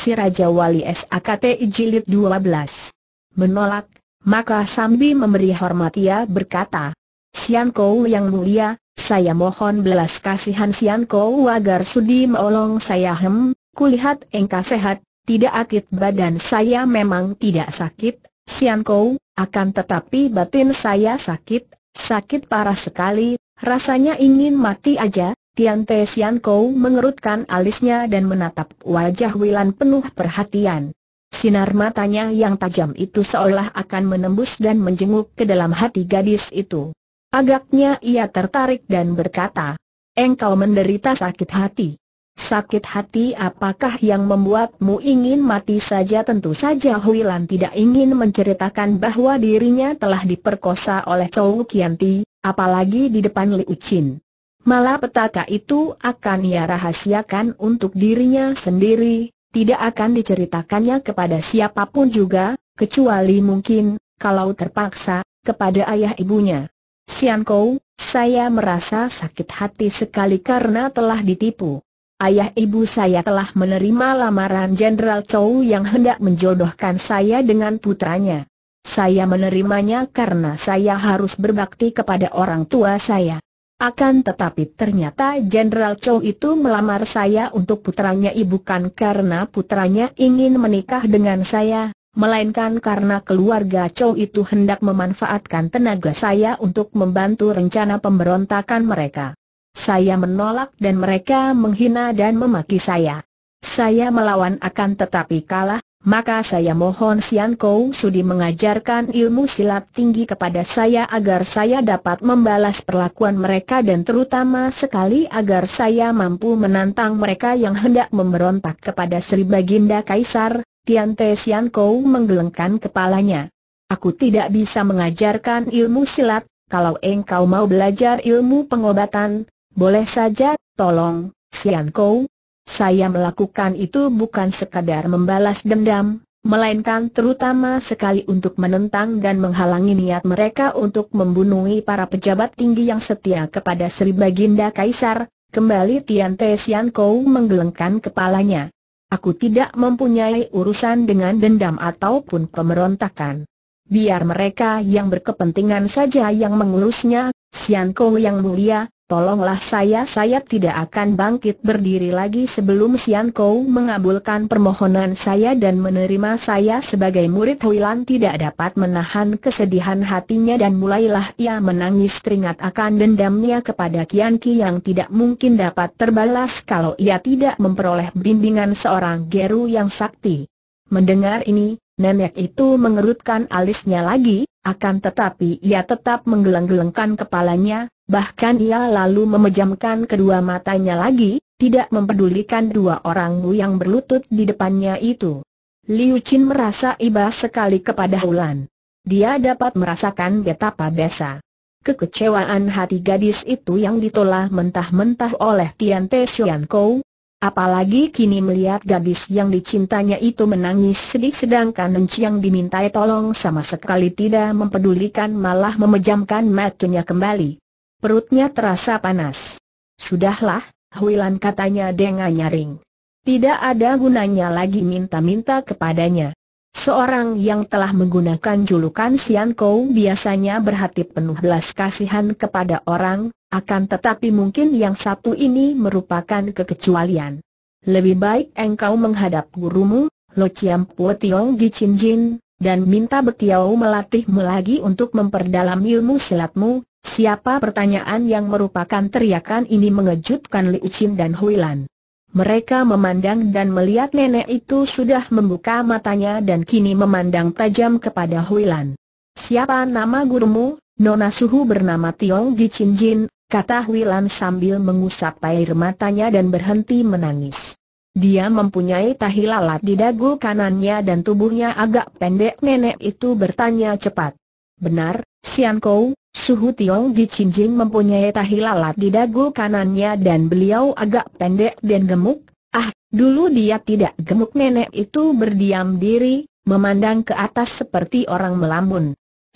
Si Raja Wali SAKT Jilid 12. Menolak, maka Sambi memberi hormat ia berkata, Sian Kou yang mulia, saya mohon belas kasihan Sian Kou agar sudi meolong saya hem, kulihat engkau sehat, tidak akit badan saya memang tidak sakit, Sian Kou, akan tetapi batin saya sakit, sakit parah sekali, rasanya ingin mati aja, Tian Te Sian Kou mengerutkan alisnya dan menatap wajah Wilan penuh perhatian. Sinar matanya yang tajam itu seolah akan menembus dan menjenguk ke dalam hati gadis itu. Agaknya ia tertarik dan berkata, Engkau menderita sakit hati. Sakit hati apakah yang membuatmu ingin mati saja tentu saja Huilan tidak ingin menceritakan bahwa dirinya telah diperkosa oleh Chou Kianti, apalagi di depan Liu Qin. Malah petaka itu akan ia rahasiakan untuk dirinya sendiri, tidak akan diceritakannya kepada siapapun juga, kecuali mungkin, kalau terpaksa, kepada ayah ibunya. Sian Kou, saya merasa sakit hati sekali karena telah ditipu. Ayah ibu saya telah menerima lamaran Jenderal Chow yang hendak menjodohkan saya dengan putranya. Saya menerimanya karena saya harus berbakti kepada orang tua saya. Akan tetapi ternyata Jenderal Chow itu melamar saya untuk putranya ibu bukan karena putranya ingin menikah dengan saya, melainkan karena keluarga Chow itu hendak memanfaatkan tenaga saya untuk membantu rencana pemberontakan mereka. Saya menolak dan mereka menghina dan memaki saya. Saya melawan akan tetapi kalah, maka saya mohon Sian Kou Sudi mengajarkan ilmu silat tinggi kepada saya agar saya dapat membalas perlakuan mereka dan terutama sekali agar saya mampu menantang mereka yang hendak memberontak kepada Sri Baginda Kaisar, Tian Te Sian Kou menggelengkan kepalanya. Aku tidak bisa mengajarkan ilmu silat, kalau engkau mau belajar ilmu pengobatan, boleh saja, tolong, Sian Kou, saya melakukan itu bukan sekadar membalas dendam, melainkan terutama sekali untuk menentang dan menghalangi niat mereka untuk membunuh para pejabat tinggi yang setia kepada Sri Baginda Kaisar, kembali Tian Te Sian Kou menggelengkan kepalanya. Aku tidak mempunyai urusan dengan dendam ataupun pemberontakan. Biar mereka yang berkepentingan saja yang mengurusnya, Sian Kou yang mulia, Tolonglah saya saya tidak akan bangkit berdiri lagi sebelum Sian Kou mengabulkan permohonan saya dan menerima saya sebagai murid Huilan tidak dapat menahan kesedihan hatinya dan mulailah ia menangis teringat akan dendamnya kepada Kian Ki yang tidak mungkin dapat terbalas kalau ia tidak memperoleh bimbingan seorang Geru yang sakti. Mendengar ini, nenek itu mengerutkan alisnya lagi, akan tetapi ia tetap menggeleng-gelengkan kepalanya, bahkan ia lalu memejamkan kedua matanya lagi, tidak mempedulikan dua orang yang berlutut di depannya itu. Liu Qin merasa iba sekali kepada Hulan. Dia dapat merasakan betapa besa. Kekecewaan hati gadis itu yang ditolak mentah-mentah oleh Tian Te Xuan Kou, Apalagi kini melihat gadis yang dicintanya itu menangis sedih sedangkan Nenci yang dimintai tolong sama sekali tidak mempedulikan malah memejamkan matanya kembali. Perutnya terasa panas. Sudahlah, Huilan katanya dengan nyaring. Tidak ada gunanya lagi minta-minta kepadanya. Seorang yang telah menggunakan julukan Sian Kou biasanya berhati penuh belas kasihan kepada orang, akan tetapi mungkin yang satu ini merupakan kekecualian. Lebih baik engkau menghadap gurumu, Lo Chiam Puo Tiong Gi Chin Jin, dan minta Betiau melatihmu lagi untuk memperdalam ilmu silatmu. Siapa pertanyaan yang merupakan teriakan ini mengejutkan Liu Chin dan Hui Lan. Mereka memandang dan melihat nenek itu sudah membuka matanya dan kini memandang tajam kepada Huilan. Siapa nama gurumu? Nona Suhu bernama Tiong Di Chin Jin, kata Huilan sambil mengusap air matanya dan berhenti menangis. Dia mempunyai tahi lalat di dagu kanannya dan tubuhnya agak pendek nenek itu bertanya cepat. Benar, Sian Kou, Suhu Tiong di mempunyai tahi lalat di dagu kanannya dan beliau agak pendek dan gemuk. Ah, dulu dia tidak gemuk nenek itu berdiam diri, memandang ke atas seperti orang melamun.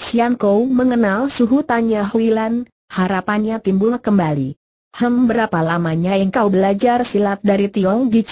Sian Kou mengenal suhu tanya Huilan, harapannya timbul kembali. Hem berapa lamanya yang kau belajar silat dari Tiong di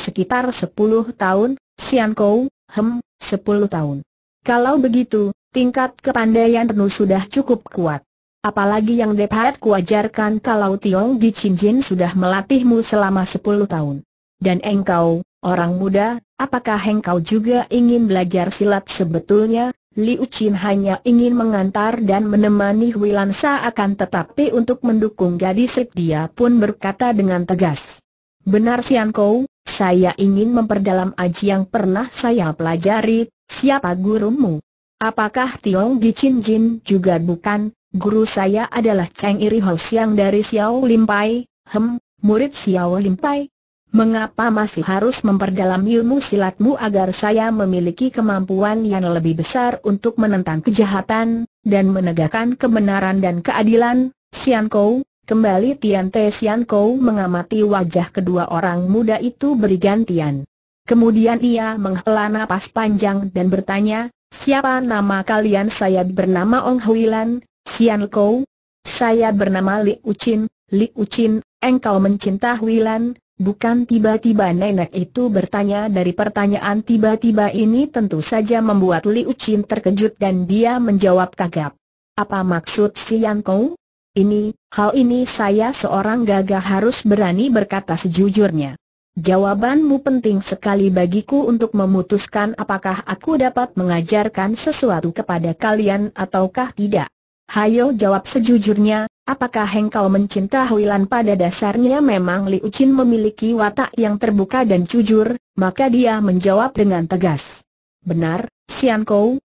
sekitar 10 tahun, Sian Kou, hem, 10 tahun. Kalau begitu, tingkat kepandaian Renu sudah cukup kuat. Apalagi yang dapat kuajarkan kalau Tiong Di Cincin sudah melatihmu selama 10 tahun. Dan engkau, orang muda, apakah engkau juga ingin belajar silat sebetulnya? Liu Chin hanya ingin mengantar dan menemani Huilansa akan tetapi untuk mendukung gadis dia pun berkata dengan tegas. Benar Sian Kou, saya ingin memperdalam aji yang pernah saya pelajari, Siapa gurumu? Apakah Tiong Gicin Jin juga bukan? Guru saya adalah Cheng Iri Ho Siang dari Xiao Limpai, hem, murid Xiao Limpai. Mengapa masih harus memperdalam ilmu silatmu agar saya memiliki kemampuan yang lebih besar untuk menentang kejahatan, dan menegakkan kebenaran dan keadilan? Sian Kou, kembali Tian Te Sian Kou mengamati wajah kedua orang muda itu bergantian. Kemudian ia menghela nafas panjang dan bertanya, siapa nama kalian saya bernama Ong Huilan, Sian Kou? Saya bernama Li Ucin, Li Ucin, engkau mencinta Huilan, bukan tiba-tiba nenek itu bertanya dari pertanyaan tiba-tiba ini tentu saja membuat Li Ucin terkejut dan dia menjawab kagap. Apa maksud Sian Kou? Ini, hal ini saya seorang gagah harus berani berkata sejujurnya. Jawabanmu penting sekali bagiku untuk memutuskan apakah aku dapat mengajarkan sesuatu kepada kalian ataukah tidak. Hayo jawab sejujurnya, apakah engkau mencinta Huilan pada dasarnya memang Liu Chin memiliki watak yang terbuka dan jujur, maka dia menjawab dengan tegas. Benar, Sian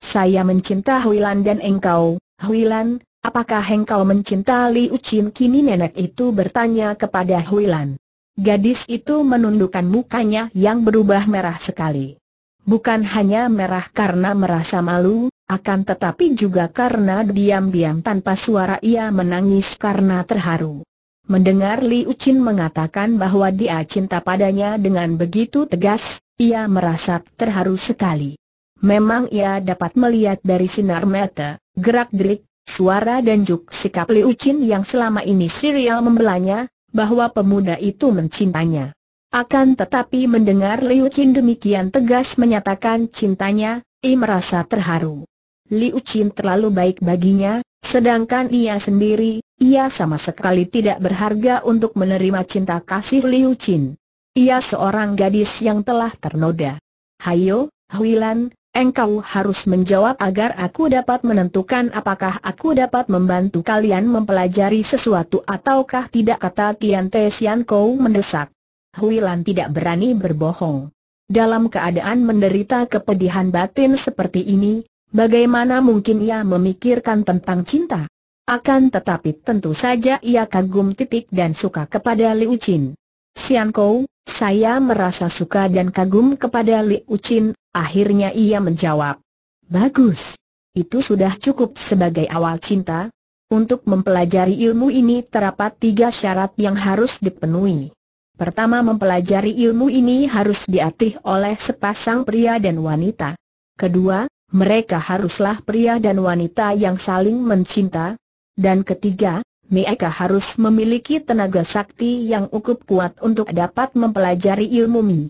saya mencinta Huilan dan engkau, Huilan, apakah engkau mencinta Liu Chin kini nenek itu bertanya kepada Huilan. Gadis itu menundukkan mukanya yang berubah merah sekali. Bukan hanya merah karena merasa malu, akan tetapi juga karena diam-diam tanpa suara ia menangis karena terharu. Mendengar Li Ucin mengatakan bahwa dia cinta padanya dengan begitu tegas, ia merasa terharu sekali. Memang ia dapat melihat dari sinar mata, gerak-gerik, suara dan juk sikap Li Ucin yang selama ini serial membelanya, bahwa pemuda itu mencintanya. Akan tetapi mendengar Liu Qin demikian tegas menyatakan cintanya, ia merasa terharu. Liu Qin terlalu baik baginya, sedangkan ia sendiri, ia sama sekali tidak berharga untuk menerima cinta kasih Liu Qin. Ia seorang gadis yang telah ternoda. Hayo, Huilan, Engkau harus menjawab agar aku dapat menentukan apakah aku dapat membantu kalian mempelajari sesuatu ataukah tidak kata Tian Te Sian Kou mendesak. Huilan tidak berani berbohong. Dalam keadaan menderita kepedihan batin seperti ini, bagaimana mungkin ia memikirkan tentang cinta? Akan tetapi tentu saja ia kagum titik dan suka kepada Liu Qin. Sian Kou, saya merasa suka dan kagum kepada Liu Qin, Akhirnya ia menjawab, Bagus. Itu sudah cukup sebagai awal cinta. Untuk mempelajari ilmu ini terdapat tiga syarat yang harus dipenuhi. Pertama mempelajari ilmu ini harus diatih oleh sepasang pria dan wanita. Kedua, mereka haruslah pria dan wanita yang saling mencinta. Dan ketiga, mereka harus memiliki tenaga sakti yang cukup kuat untuk dapat mempelajari ilmu ini.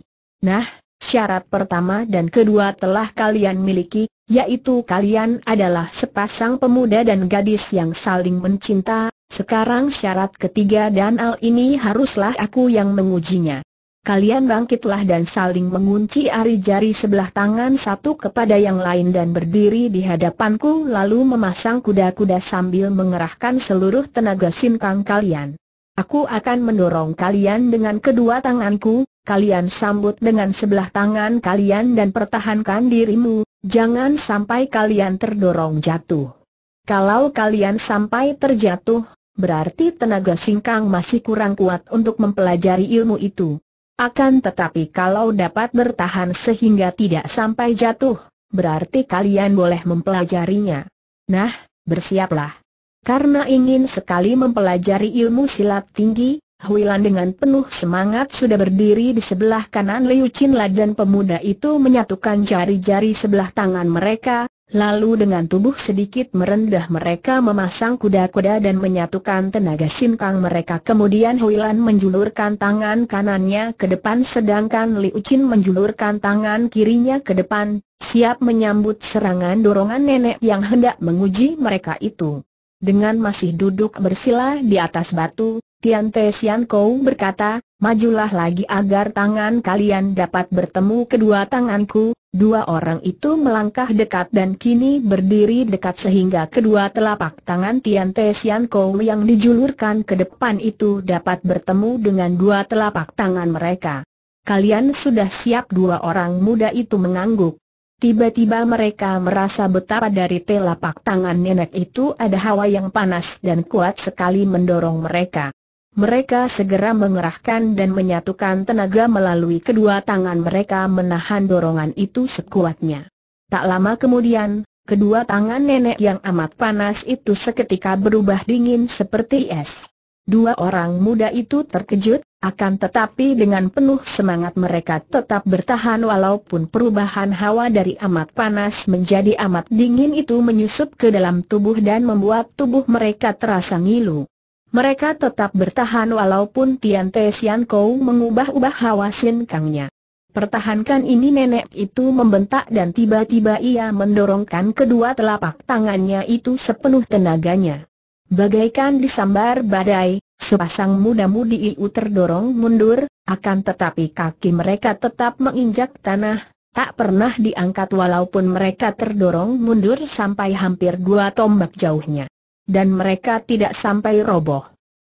Nah, Syarat pertama dan kedua telah kalian miliki, yaitu kalian adalah sepasang pemuda dan gadis yang saling mencinta, sekarang syarat ketiga dan al ini haruslah aku yang mengujinya. Kalian bangkitlah dan saling mengunci ari jari sebelah tangan satu kepada yang lain dan berdiri di hadapanku lalu memasang kuda-kuda sambil mengerahkan seluruh tenaga sinkang kalian. Aku akan mendorong kalian dengan kedua tanganku, kalian sambut dengan sebelah tangan kalian dan pertahankan dirimu, jangan sampai kalian terdorong jatuh. Kalau kalian sampai terjatuh, berarti tenaga singkang masih kurang kuat untuk mempelajari ilmu itu. Akan tetapi kalau dapat bertahan sehingga tidak sampai jatuh, berarti kalian boleh mempelajarinya. Nah, bersiaplah. Karena ingin sekali mempelajari ilmu silat tinggi, Huilan dengan penuh semangat sudah berdiri di sebelah kanan Liu Chinla dan pemuda itu menyatukan jari-jari sebelah tangan mereka, lalu dengan tubuh sedikit merendah mereka memasang kuda-kuda dan menyatukan tenaga sinkang mereka. Kemudian Huilan menjulurkan tangan kanannya ke depan sedangkan Liu Chin menjulurkan tangan kirinya ke depan, siap menyambut serangan dorongan nenek yang hendak menguji mereka itu. Dengan masih duduk bersila di atas batu, Tian Te Sian Kou berkata, majulah lagi agar tangan kalian dapat bertemu kedua tanganku, dua orang itu melangkah dekat dan kini berdiri dekat sehingga kedua telapak tangan Tian Te Sian Kou yang dijulurkan ke depan itu dapat bertemu dengan dua telapak tangan mereka. Kalian sudah siap dua orang muda itu mengangguk. Tiba-tiba mereka merasa betapa dari telapak tangan nenek itu ada hawa yang panas dan kuat sekali mendorong mereka mereka segera mengerahkan dan menyatukan tenaga melalui kedua tangan mereka menahan dorongan itu sekuatnya. Tak lama kemudian, kedua tangan nenek yang amat panas itu seketika berubah dingin seperti es. Dua orang muda itu terkejut, akan tetapi dengan penuh semangat mereka tetap bertahan walaupun perubahan hawa dari amat panas menjadi amat dingin itu menyusup ke dalam tubuh dan membuat tubuh mereka terasa ngilu. Mereka tetap bertahan walaupun Tian Te Sian Kou mengubah-ubah hawa Sin Kangnya. Pertahankan ini nenek itu membentak dan tiba-tiba ia mendorongkan kedua telapak tangannya itu sepenuh tenaganya. Bagaikan disambar badai, sepasang muda-mudi itu terdorong mundur, akan tetapi kaki mereka tetap menginjak tanah, tak pernah diangkat walaupun mereka terdorong mundur sampai hampir dua tombak jauhnya dan mereka tidak sampai roboh.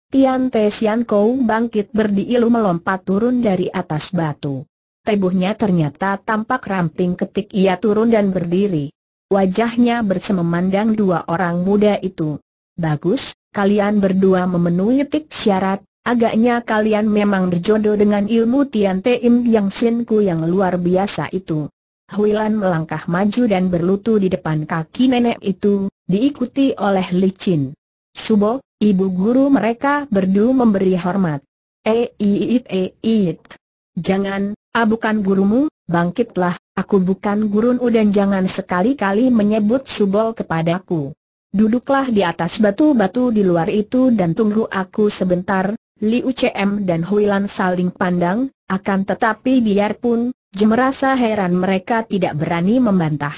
Tian Te Sian Kou bangkit berdiilu melompat turun dari atas batu. Tubuhnya ternyata tampak ramping ketik ia turun dan berdiri. Wajahnya bersememandang dua orang muda itu. Bagus, kalian berdua memenuhi tik syarat, agaknya kalian memang berjodoh dengan ilmu Tian Te Im Yang Sin Ku yang luar biasa itu. Huilan melangkah maju dan berlutu di depan kaki nenek itu, diikuti oleh Li Chin. Subo, ibu guru mereka berdua memberi hormat. Eiit eh, eiit. Eh, jangan, aku ah, bukan gurumu, bangkitlah, aku bukan gurunmu dan jangan sekali-kali menyebut Subo kepadaku. Duduklah di atas batu-batu di luar itu dan tunggu aku sebentar, Li Ucm dan Huilan saling pandang, akan tetapi biarpun, Jemerasa heran mereka tidak berani membantah.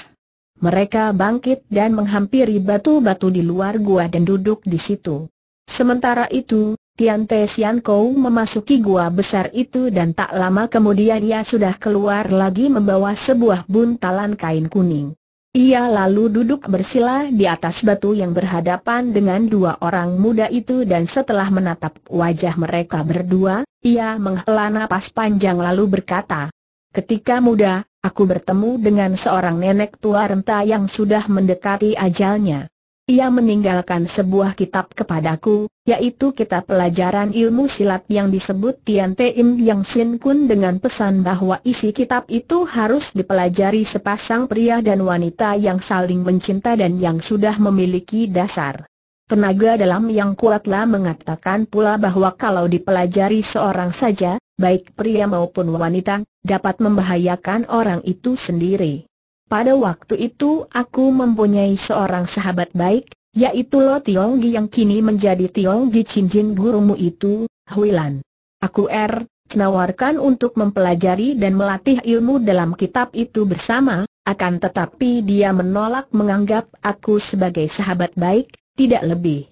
Mereka bangkit dan menghampiri batu-batu di luar gua dan duduk di situ. Sementara itu, Tian Te Sian Kou memasuki gua besar itu dan tak lama kemudian ia sudah keluar lagi membawa sebuah buntalan kain kuning. Ia lalu duduk bersila di atas batu yang berhadapan dengan dua orang muda itu dan setelah menatap wajah mereka berdua, ia menghela napas panjang lalu berkata, Ketika muda, aku bertemu dengan seorang nenek tua renta yang sudah mendekati ajalnya. Ia meninggalkan sebuah kitab kepadaku, yaitu kitab pelajaran ilmu silat yang disebut Tian Te Im Yang Sin Kun dengan pesan bahwa isi kitab itu harus dipelajari sepasang pria dan wanita yang saling mencinta dan yang sudah memiliki dasar. Tenaga dalam yang kuatlah mengatakan pula bahwa kalau dipelajari seorang saja, baik pria maupun wanita, dapat membahayakan orang itu sendiri. Pada waktu itu aku mempunyai seorang sahabat baik, yaitu Lo Tionggi yang kini menjadi Tionggi Cincin gurumu itu, Huilan. Aku er, menawarkan untuk mempelajari dan melatih ilmu dalam kitab itu bersama, akan tetapi dia menolak menganggap aku sebagai sahabat baik, tidak lebih.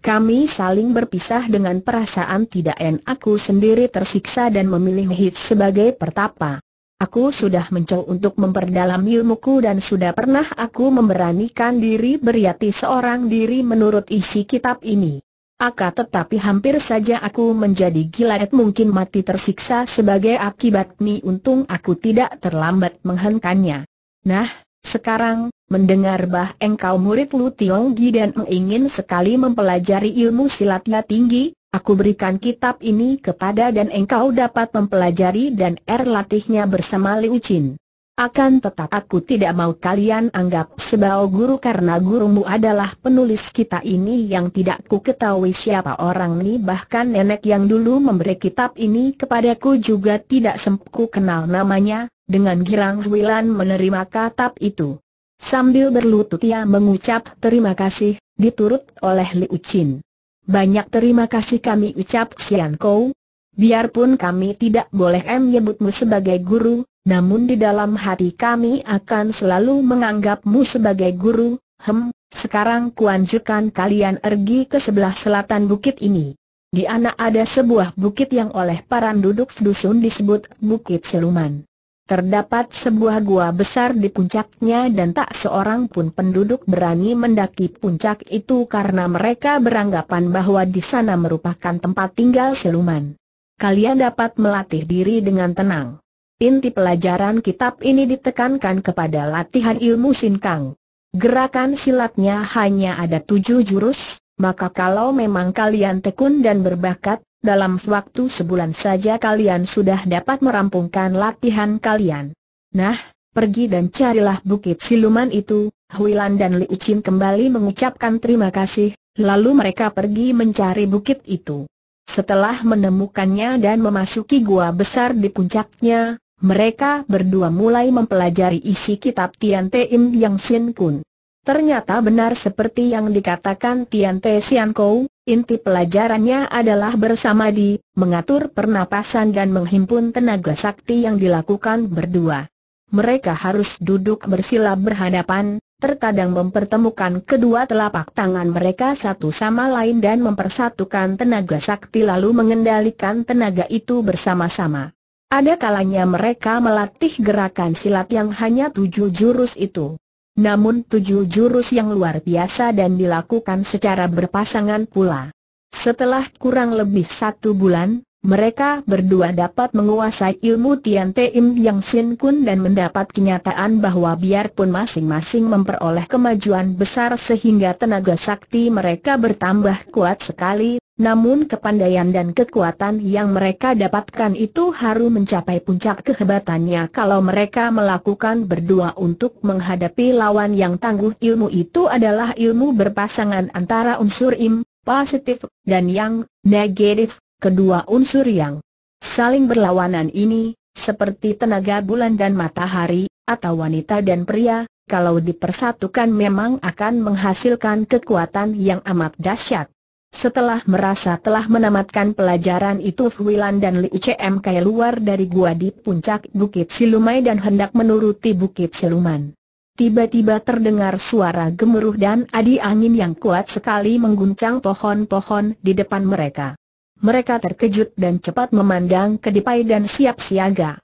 Kami saling berpisah dengan perasaan tidak enak. aku sendiri tersiksa dan memilih Hit sebagai pertapa. Aku sudah mencoba untuk memperdalam ilmuku dan sudah pernah aku memberanikan diri beriati seorang diri menurut isi kitab ini. Aka tetapi hampir saja aku menjadi gila mungkin mati tersiksa sebagai akibat ni untung aku tidak terlambat menghentikannya. Nah, sekarang, Mendengar bah engkau murid Lu Tiong Gi dan ingin sekali mempelajari ilmu silatnya tinggi, aku berikan kitab ini kepada dan engkau dapat mempelajari dan erlatihnya bersama Liu Chin. Akan tetap aku tidak mau kalian anggap sebau guru karena gurumu adalah penulis kita ini yang tidak ku ketahui siapa orang ini bahkan nenek yang dulu memberi kitab ini kepadaku juga tidak sempku kenal namanya, dengan girang Wilan menerima kitab itu. Sambil berlutut ia mengucap terima kasih, diturut oleh Liu Chin. Banyak terima kasih kami ucap Sian Kou. Biarpun kami tidak boleh menyebutmu sebagai guru, namun di dalam hati kami akan selalu menganggapmu sebagai guru, hem, sekarang kuanjurkan kalian pergi ke sebelah selatan bukit ini. Di anak ada sebuah bukit yang oleh para duduk dusun disebut Bukit Seluman. Terdapat sebuah gua besar di puncaknya dan tak seorang pun penduduk berani mendaki puncak itu karena mereka beranggapan bahwa di sana merupakan tempat tinggal siluman. Kalian dapat melatih diri dengan tenang. Inti pelajaran kitab ini ditekankan kepada latihan ilmu sinkang. Gerakan silatnya hanya ada tujuh jurus, maka kalau memang kalian tekun dan berbakat, dalam waktu sebulan saja kalian sudah dapat merampungkan latihan kalian. Nah, pergi dan carilah bukit siluman itu, Huilan dan Liu Chin kembali mengucapkan terima kasih, lalu mereka pergi mencari bukit itu. Setelah menemukannya dan memasuki gua besar di puncaknya, mereka berdua mulai mempelajari isi kitab Tian Te Im Yang Sin Kun. Ternyata benar seperti yang dikatakan Tian Te Sian Kou, inti pelajarannya adalah bersamadi, mengatur pernapasan dan menghimpun tenaga sakti yang dilakukan berdua. Mereka harus duduk bersila berhadapan, terkadang mempertemukan kedua telapak tangan mereka satu sama lain dan mempersatukan tenaga sakti lalu mengendalikan tenaga itu bersama-sama. Ada kalanya mereka melatih gerakan silat yang hanya tujuh jurus itu namun tujuh jurus yang luar biasa dan dilakukan secara berpasangan pula. Setelah kurang lebih satu bulan, mereka berdua dapat menguasai ilmu Tian Te Im Yang Sin Kun dan mendapat kenyataan bahwa biarpun masing-masing memperoleh kemajuan besar sehingga tenaga sakti mereka bertambah kuat sekali, namun kepandaian dan kekuatan yang mereka dapatkan itu harus mencapai puncak kehebatannya kalau mereka melakukan berdua untuk menghadapi lawan yang tangguh ilmu itu adalah ilmu berpasangan antara unsur im, positif, dan yang, negatif, kedua unsur yang saling berlawanan ini, seperti tenaga bulan dan matahari, atau wanita dan pria, kalau dipersatukan memang akan menghasilkan kekuatan yang amat dahsyat. Setelah merasa telah menamatkan pelajaran itu Fuilan dan Li Cm Kai luar dari gua di puncak Bukit Silumai dan hendak menuruti Bukit Siluman. Tiba-tiba terdengar suara gemuruh dan adi angin yang kuat sekali mengguncang pohon-pohon di depan mereka. Mereka terkejut dan cepat memandang kedipai dan siap siaga.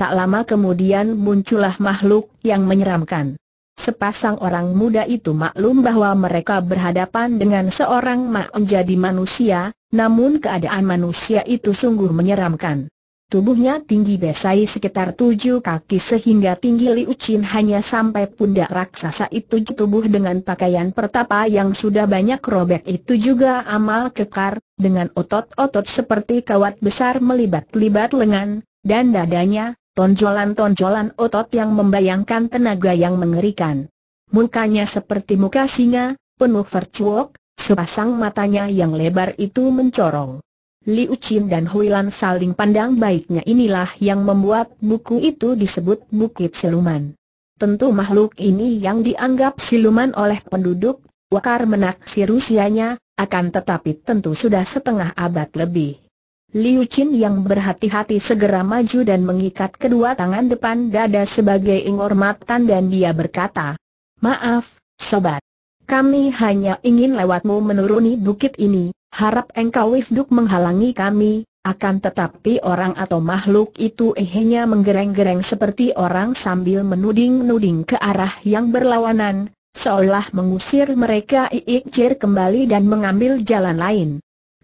Tak lama kemudian muncullah makhluk yang menyeramkan. Sepasang orang muda itu maklum bahwa mereka berhadapan dengan seorang mak menjadi manusia, namun keadaan manusia itu sungguh menyeramkan. Tubuhnya tinggi besai sekitar tujuh kaki sehingga tinggi Liu Chin hanya sampai pundak raksasa itu tubuh dengan pakaian pertapa yang sudah banyak robek itu juga amal kekar, dengan otot-otot seperti kawat besar melibat-libat lengan, dan dadanya, Tonjolan-tonjolan otot yang membayangkan tenaga yang mengerikan. Mukanya seperti muka singa, penuh vercuok, sepasang matanya yang lebar itu mencorong. Liu Qin dan Hui Lan saling pandang baiknya inilah yang membuat buku itu disebut Bukit Siluman. Tentu makhluk ini yang dianggap siluman oleh penduduk, Wakar menaksir usianya, akan tetapi tentu sudah setengah abad lebih. Liu Qin yang berhati-hati segera maju dan mengikat kedua tangan depan dada sebagai penghormatan dan dia berkata, Maaf, sobat. Kami hanya ingin lewatmu menuruni bukit ini, harap engkau Wifduk menghalangi kami, akan tetapi orang atau makhluk itu ehenya menggereng-gereng seperti orang sambil menuding-nuding ke arah yang berlawanan, seolah mengusir mereka Iikjir kembali dan mengambil jalan lain.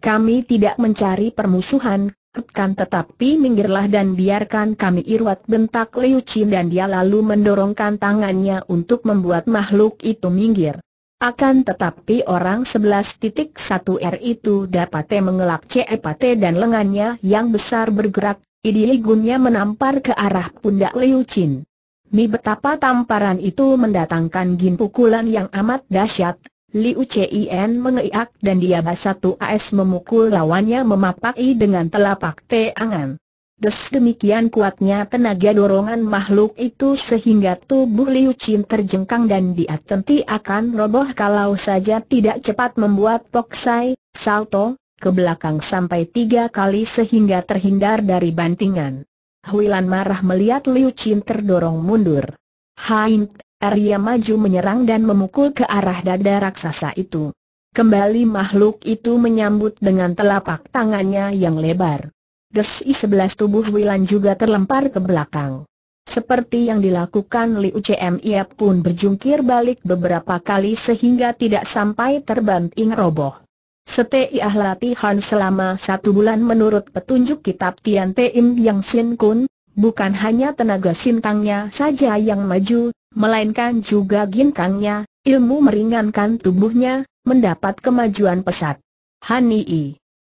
Kami tidak mencari permusuhan, kan tetapi minggirlah dan biarkan kami irwat bentak Liu Qin dan dia lalu mendorongkan tangannya untuk membuat makhluk itu minggir. Akan tetapi orang 11.1 R itu dapat mengelak cepat dan lengannya yang besar bergerak, idiligunnya menampar ke arah pundak Liu Qin. Mi betapa tamparan itu mendatangkan gin pukulan yang amat dahsyat, Liu Cien mengeiak dan dia satu AS memukul lawannya memapai dengan telapak tangan. Des demikian kuatnya tenaga dorongan makhluk itu sehingga tubuh Liu Cien terjengkang dan dia tentu akan roboh kalau saja tidak cepat membuat poksai, salto, ke belakang sampai tiga kali sehingga terhindar dari bantingan. Huilan marah melihat Liu Cien terdorong mundur. Haint, Arya maju menyerang dan memukul ke arah dada raksasa itu. Kembali makhluk itu menyambut dengan telapak tangannya yang lebar. Desi sebelas tubuh Wilan juga terlempar ke belakang. Seperti yang dilakukan Liu UCM ia pun berjungkir balik beberapa kali sehingga tidak sampai terbanting roboh. Setiah latihan selama satu bulan menurut petunjuk kitab Tian Te Im Yang Sin Kun, bukan hanya tenaga sintangnya saja yang maju, melainkan juga ginkangnya, ilmu meringankan tubuhnya, mendapat kemajuan pesat. hani i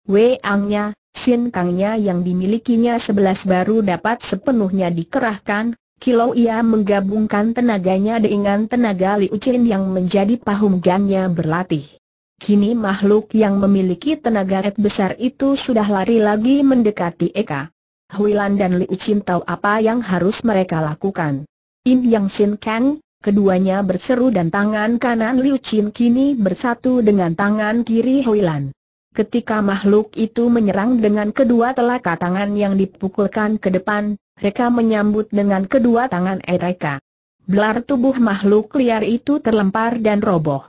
wei angnya Sin Kangnya yang dimilikinya sebelas baru dapat sepenuhnya dikerahkan, kilo ia menggabungkan tenaganya dengan tenaga Liu Qin yang menjadi pahum gannya berlatih. Kini makhluk yang memiliki tenaga et besar itu sudah lari lagi mendekati Eka. Huilan dan Liu Qin tahu apa yang harus mereka lakukan. Im Yang Sin Kang, keduanya berseru dan tangan kanan Liu Chin kini bersatu dengan tangan kiri Hui Lan. Ketika makhluk itu menyerang dengan kedua telapak tangan yang dipukulkan ke depan, mereka menyambut dengan kedua tangan mereka. Belar tubuh makhluk liar itu terlempar dan roboh.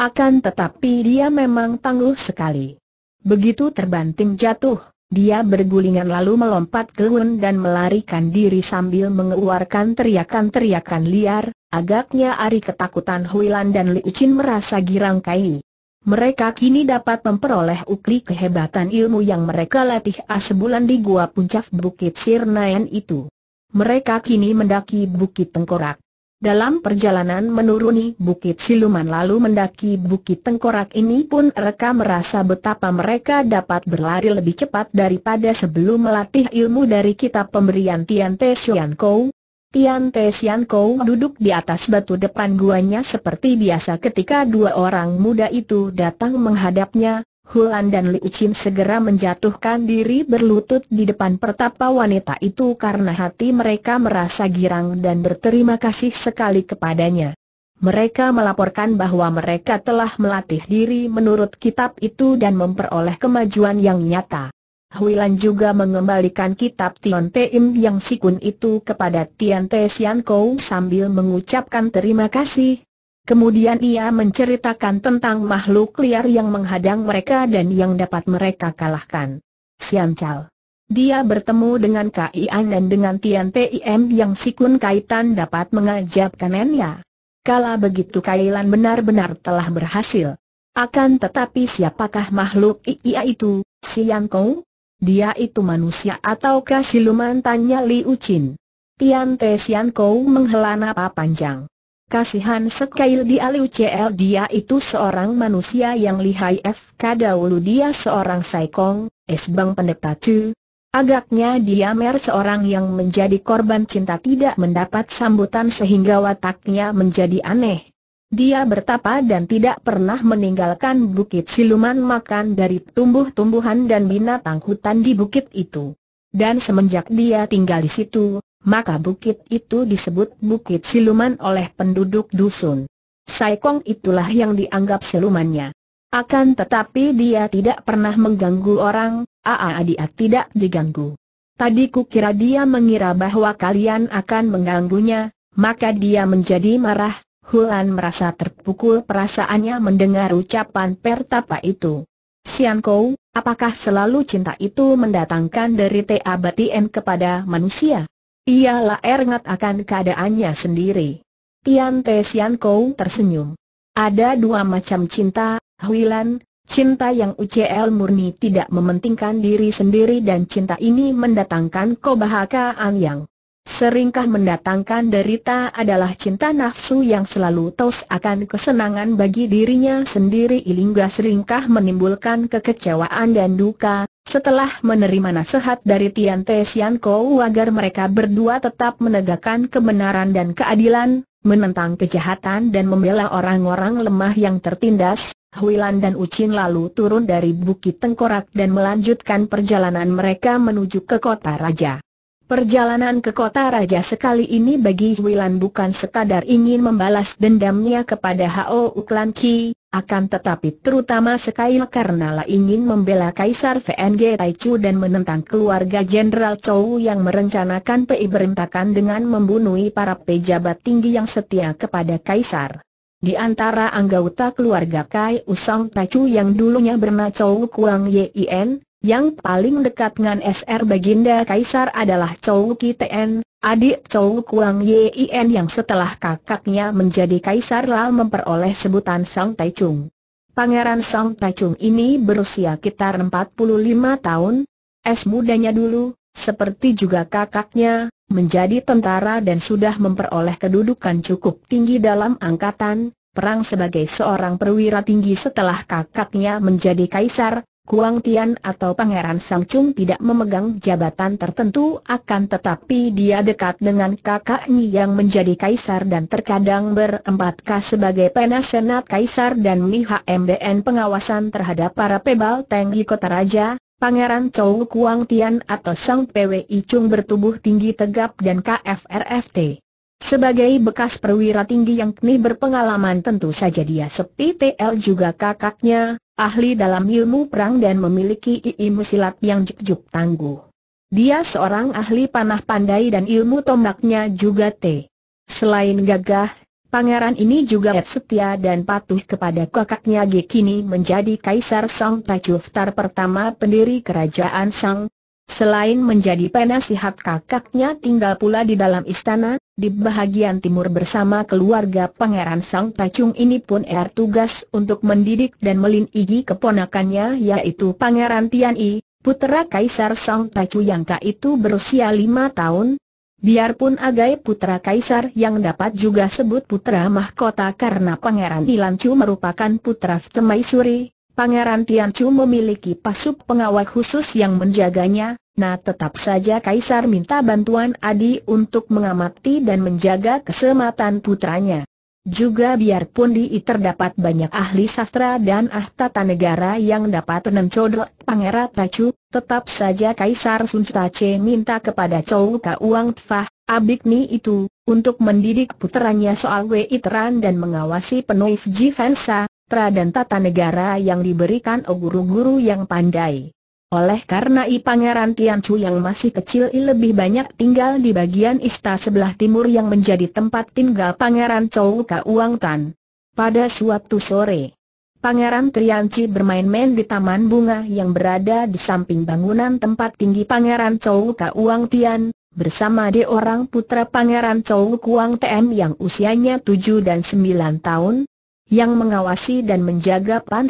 Akan tetapi dia memang tangguh sekali. Begitu terbanting jatuh, dia bergulingan lalu melompat keun dan melarikan diri sambil mengeluarkan teriakan-teriakan liar, agaknya Ari ketakutan Huilan dan Li merasa girang kai. Mereka kini dapat memperoleh ukli kehebatan ilmu yang mereka latih sebulan di gua puncak Bukit Sirnayan itu. Mereka kini mendaki Bukit Tengkorak. Dalam perjalanan menuruni Bukit Siluman lalu mendaki Bukit Tengkorak ini pun mereka merasa betapa mereka dapat berlari lebih cepat daripada sebelum melatih ilmu dari kitab pemberian Tian Te Xian Kou. Tian Te Xian Kou duduk di atas batu depan guanya seperti biasa ketika dua orang muda itu datang menghadapnya, Huan dan Liu Chin segera menjatuhkan diri berlutut di depan pertapa wanita itu karena hati mereka merasa girang dan berterima kasih sekali kepadanya. Mereka melaporkan bahwa mereka telah melatih diri menurut kitab itu dan memperoleh kemajuan yang nyata. Huilan juga mengembalikan kitab Tian Te Im yang sikun itu kepada Tian Te Sian Kou sambil mengucapkan terima kasih, Kemudian ia menceritakan tentang makhluk liar yang menghadang mereka dan yang dapat mereka kalahkan. Sian Chal. Dia bertemu dengan Kian dan dengan Tian Tim yang sikun kaitan dapat mengajakkannya. Kala begitu Kailan benar-benar telah berhasil. Akan tetapi siapakah makhluk ia itu, Sian Kou? Dia itu manusia ataukah siluman tanya Liu Chin. Tian Te Sian Kou menghela napas panjang. Kasihan sekali di Aliu dia itu seorang manusia yang lihai FK dahulu dia seorang saikong, esbang pendeta cu. Agaknya dia mer seorang yang menjadi korban cinta tidak mendapat sambutan sehingga wataknya menjadi aneh. Dia bertapa dan tidak pernah meninggalkan bukit siluman makan dari tumbuh-tumbuhan dan binatang hutan di bukit itu. Dan semenjak dia tinggal di situ, maka bukit itu disebut Bukit Siluman oleh penduduk dusun. Saikong itulah yang dianggap silumannya. Akan tetapi dia tidak pernah mengganggu orang, aa dia tidak diganggu. Tadi kira dia mengira bahwa kalian akan mengganggunya, maka dia menjadi marah, Hulan merasa terpukul perasaannya mendengar ucapan pertapa itu. Sian Kou, apakah selalu cinta itu mendatangkan dari Tia Batien kepada manusia? Ialah erngat akan keadaannya sendiri. Tian Te Sian Kou tersenyum. Ada dua macam cinta, Huilan, cinta yang UCL murni tidak mementingkan diri sendiri dan cinta ini mendatangkan kebahagiaan yang seringkah mendatangkan derita adalah cinta nafsu yang selalu tos akan kesenangan bagi dirinya sendiri ilingga seringkah menimbulkan kekecewaan dan duka, setelah menerima nasihat dari Tian Te Sian Kou agar mereka berdua tetap menegakkan kebenaran dan keadilan, menentang kejahatan dan membela orang-orang lemah yang tertindas, Huilan dan Ucin lalu turun dari Bukit Tengkorak dan melanjutkan perjalanan mereka menuju ke kota raja. Perjalanan ke kota raja sekali ini bagi Huilan bukan sekadar ingin membalas dendamnya kepada Hao Uklan Ki, akan tetapi terutama sekali karena lah ingin membela Kaisar VNG Taichu dan menentang keluarga Jenderal Chou yang merencanakan PI dengan membunuh para pejabat tinggi yang setia kepada Kaisar. Di antara anggota keluarga Kai Usang Taichu yang dulunya bernama Chou Kuang Yin, yang paling dekat dengan SR Baginda Kaisar adalah Chou TN, adik Chou Kuang Yin yang setelah kakaknya menjadi kaisar lah memperoleh sebutan Sang Taichung. Pangeran Sang Taichung ini berusia sekitar 45 tahun, es mudanya dulu, seperti juga kakaknya, menjadi tentara dan sudah memperoleh kedudukan cukup tinggi dalam angkatan, perang sebagai seorang perwira tinggi setelah kakaknya menjadi kaisar, Kuang Tian atau Pangeran Sang Chung tidak memegang jabatan tertentu akan tetapi dia dekat dengan kakaknya yang menjadi kaisar dan terkadang berempatkah sebagai penasenat kaisar dan MDN pengawasan terhadap para pebal tenggi kota raja. Pangeran Chou Kuang Tian atau Sang PWI Chung bertubuh tinggi tegap dan KFRFT. Sebagai bekas perwira tinggi yang kini berpengalaman tentu saja dia sepi TL juga kakaknya, ahli dalam ilmu perang dan memiliki ilmu silat yang jekjuk tangguh. Dia seorang ahli panah pandai dan ilmu tombaknya juga T. Selain gagah, pangeran ini juga setia dan patuh kepada kakaknya Gekini menjadi Kaisar Song Tachuftar pertama pendiri kerajaan Song. Selain menjadi penasihat kakaknya tinggal pula di dalam istana, di bahagian timur bersama keluarga Pangeran Sang Tacung ini pun er tugas untuk mendidik dan melindungi keponakannya yaitu Pangeran Tian I, putera Kaisar Sang Tacu yang ka itu berusia lima tahun. Biarpun agai putra Kaisar yang dapat juga sebut putra mahkota karena Pangeran Ilancu merupakan putra Temai Pangeran Tianchu memiliki pasuk pengawal khusus yang menjaganya, nah tetap saja Kaisar minta bantuan Adi untuk mengamati dan menjaga kesematan putranya. Juga biarpun di terdapat banyak ahli sastra dan tata negara yang dapat mencodok Pangeran Tachu, tetap saja Kaisar Sun Tace minta kepada Ka Uang Tfah, abikni itu, untuk mendidik putranya soal Wei Teran dan mengawasi penuh Fensa, dan tata negara yang diberikan guru-guru yang pandai. Oleh karena I Pangeran Tian Chu yang masih kecil I lebih banyak tinggal di bagian ista sebelah timur yang menjadi tempat tinggal Pangeran Chou Kauang Tan. Pada suatu sore, Pangeran Tian Chu bermain-main di taman bunga yang berada di samping bangunan tempat tinggi Pangeran Chou Kauang Tian, bersama de orang putra Pangeran Chou Kuang TM yang usianya tujuh dan sembilan tahun, yang mengawasi dan menjaga Pan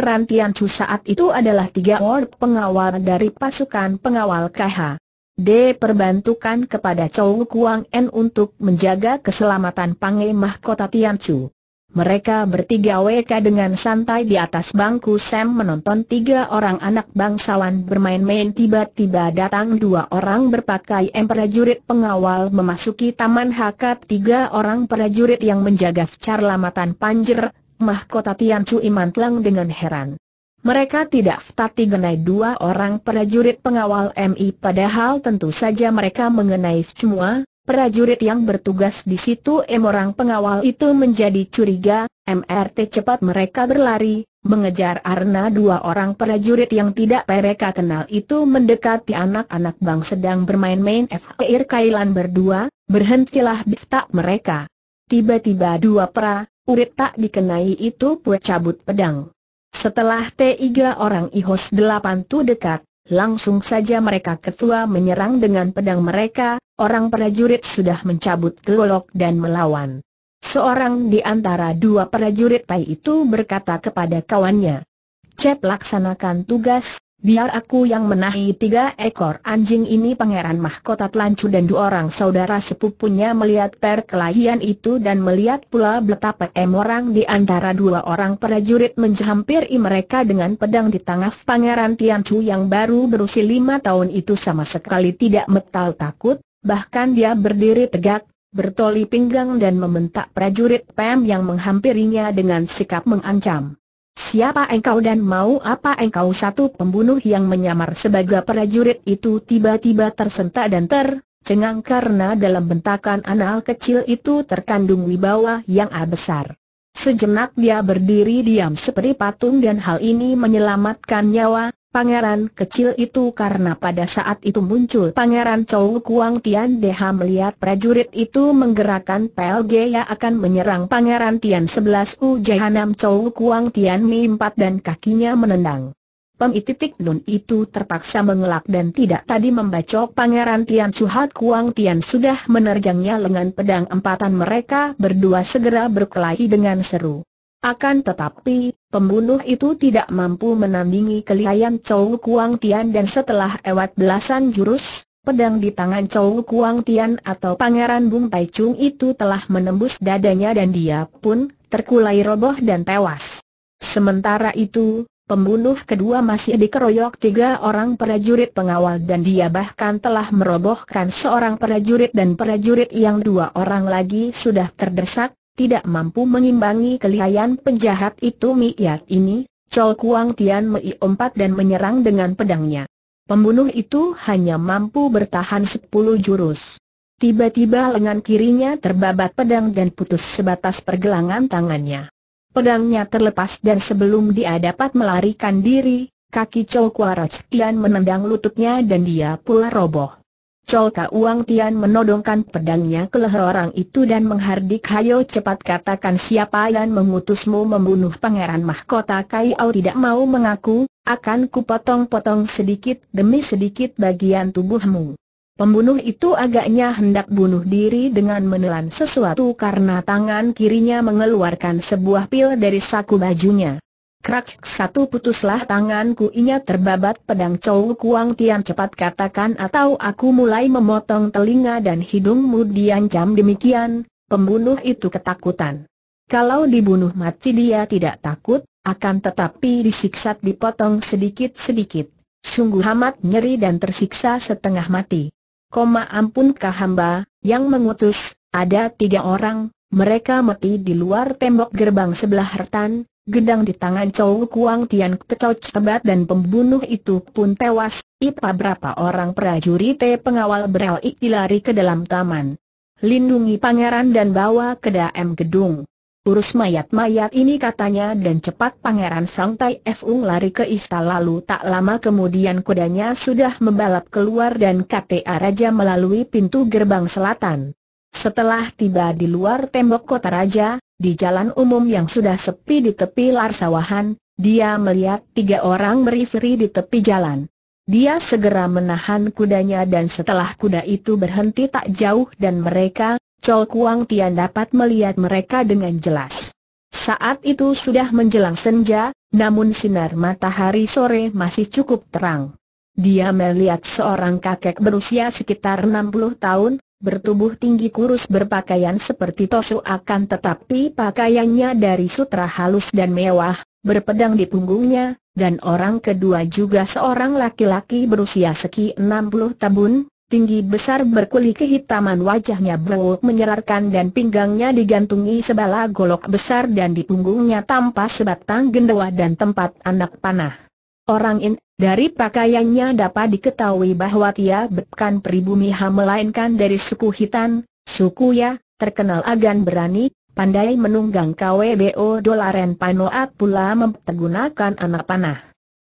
Chu saat itu adalah tiga orang pengawal dari pasukan pengawal KH. D. Perbantukan kepada Chow Kuang N untuk menjaga keselamatan Pange Mahkota Chu. Mereka bertiga WK dengan santai di atas bangku Sam menonton tiga orang anak bangsawan bermain-main tiba-tiba datang dua orang berpakai prajurit pengawal memasuki taman hakat tiga orang prajurit yang menjaga secara lamatan panjer, mahkota Tian Cui mantlang dengan heran. Mereka tidak fetati genai dua orang prajurit pengawal MI padahal tentu saja mereka mengenai semua prajurit yang bertugas di situ M orang pengawal itu menjadi curiga, MRT cepat mereka berlari, mengejar Arna dua orang prajurit yang tidak mereka kenal itu mendekati anak-anak bang sedang bermain-main FIR Kailan berdua, berhentilah di bistak mereka. Tiba-tiba dua pra, Urit tak dikenai itu pue cabut pedang. Setelah tiga orang ihos delapan tu dekat, langsung saja mereka ketua menyerang dengan pedang mereka, orang prajurit sudah mencabut gelolok dan melawan. Seorang di antara dua prajurit Tai itu berkata kepada kawannya, Cep laksanakan tugas, Biar aku yang menahi tiga ekor anjing ini Pangeran Mahkota Telancu dan dua orang saudara sepupunya melihat perkelahian itu dan melihat pula betapa emorang di antara dua orang prajurit menjampiri mereka dengan pedang di tangan Pangeran Tiancu yang baru berusia lima tahun itu sama sekali tidak metal takut, bahkan dia berdiri tegak, bertoli pinggang dan membentak prajurit Pem yang menghampirinya dengan sikap mengancam. Siapa engkau dan mau apa engkau satu pembunuh yang menyamar sebagai prajurit itu tiba-tiba tersentak dan tercengang karena dalam bentakan anal kecil itu terkandung wibawa yang besar. Sejenak dia berdiri diam seperti patung dan hal ini menyelamatkan nyawa, Pangeran kecil itu karena pada saat itu muncul Pangeran Chow Kuang Tian Deha melihat prajurit itu menggerakkan PLG yang akan menyerang Pangeran Tian 11 U Jahanam Chow Kuang Tian Mi 4 dan kakinya menendang. Pemititik nun itu terpaksa mengelak dan tidak tadi membacok Pangeran Tian Suhat Kuang Tian sudah menerjangnya lengan pedang empatan mereka berdua segera berkelahi dengan seru. Akan tetapi, pembunuh itu tidak mampu menandingi kelihayan Chow Kuang Tian dan setelah ewat belasan jurus, pedang di tangan Chow Kuang Tian atau Pangeran Bung Tai Chung itu telah menembus dadanya dan dia pun terkulai roboh dan tewas. Sementara itu, pembunuh kedua masih dikeroyok tiga orang prajurit pengawal dan dia bahkan telah merobohkan seorang prajurit dan prajurit yang dua orang lagi sudah terdesak, tidak mampu mengimbangi kelihayan penjahat itu Miat ini, Chol Kuang Tian Mei ompat dan menyerang dengan pedangnya. Pembunuh itu hanya mampu bertahan sepuluh jurus. Tiba-tiba lengan kirinya terbabat pedang dan putus sebatas pergelangan tangannya. Pedangnya terlepas dan sebelum dia dapat melarikan diri, kaki Chol Kuang Tian menendang lututnya dan dia pula roboh. Chol Uang Tian menodongkan pedangnya ke leher orang itu dan menghardik Hayo cepat katakan siapa yang mengutusmu membunuh pangeran mahkota Kaiau tidak mau mengaku, akan kupotong-potong sedikit demi sedikit bagian tubuhmu. Pembunuh itu agaknya hendak bunuh diri dengan menelan sesuatu karena tangan kirinya mengeluarkan sebuah pil dari saku bajunya. Krak satu putuslah tanganku inya terbabat pedang Chow Kuang Tian cepat katakan atau aku mulai memotong telinga dan hidungmu diancam demikian, pembunuh itu ketakutan. Kalau dibunuh mati dia tidak takut, akan tetapi disiksa dipotong sedikit-sedikit. Sungguh amat nyeri dan tersiksa setengah mati. Koma ampunkah hamba, yang mengutus, ada tiga orang, mereka mati di luar tembok gerbang sebelah hertan, Gedang di tangan Chow Kuang Tian kecoh tebat dan pembunuh itu pun tewas, ipa berapa orang prajurit pengawal beralik dilari ke dalam taman. Lindungi pangeran dan bawa ke dalam gedung. Urus mayat-mayat ini katanya dan cepat Pangeran Sang Tai Fung lari ke istal lalu tak lama kemudian kudanya sudah membalap keluar dan KTA Raja melalui pintu gerbang selatan. Setelah tiba di luar tembok kota raja, di jalan umum yang sudah sepi di tepi larsawahan, dia melihat tiga orang berifri di tepi jalan. Dia segera menahan kudanya dan setelah kuda itu berhenti tak jauh dan mereka, Chol Kuang Tian dapat melihat mereka dengan jelas. Saat itu sudah menjelang senja, namun sinar matahari sore masih cukup terang. Dia melihat seorang kakek berusia sekitar 60 tahun, bertubuh tinggi kurus berpakaian seperti Tosu akan tetapi pakaiannya dari sutra halus dan mewah, berpedang di punggungnya, dan orang kedua juga seorang laki-laki berusia seki 60 tahun, tinggi besar berkulit kehitaman wajahnya beruk menyerarkan dan pinggangnya digantungi sebala golok besar dan di punggungnya tampak sebatang gendawa dan tempat anak panah. Orang in, dari pakaiannya dapat diketahui bahwa dia bukan pribumi Ham melainkan dari suku Hitan, suku Ya, terkenal agan berani, pandai menunggang KWBO dolaren panoat pula mempergunakan anak panah.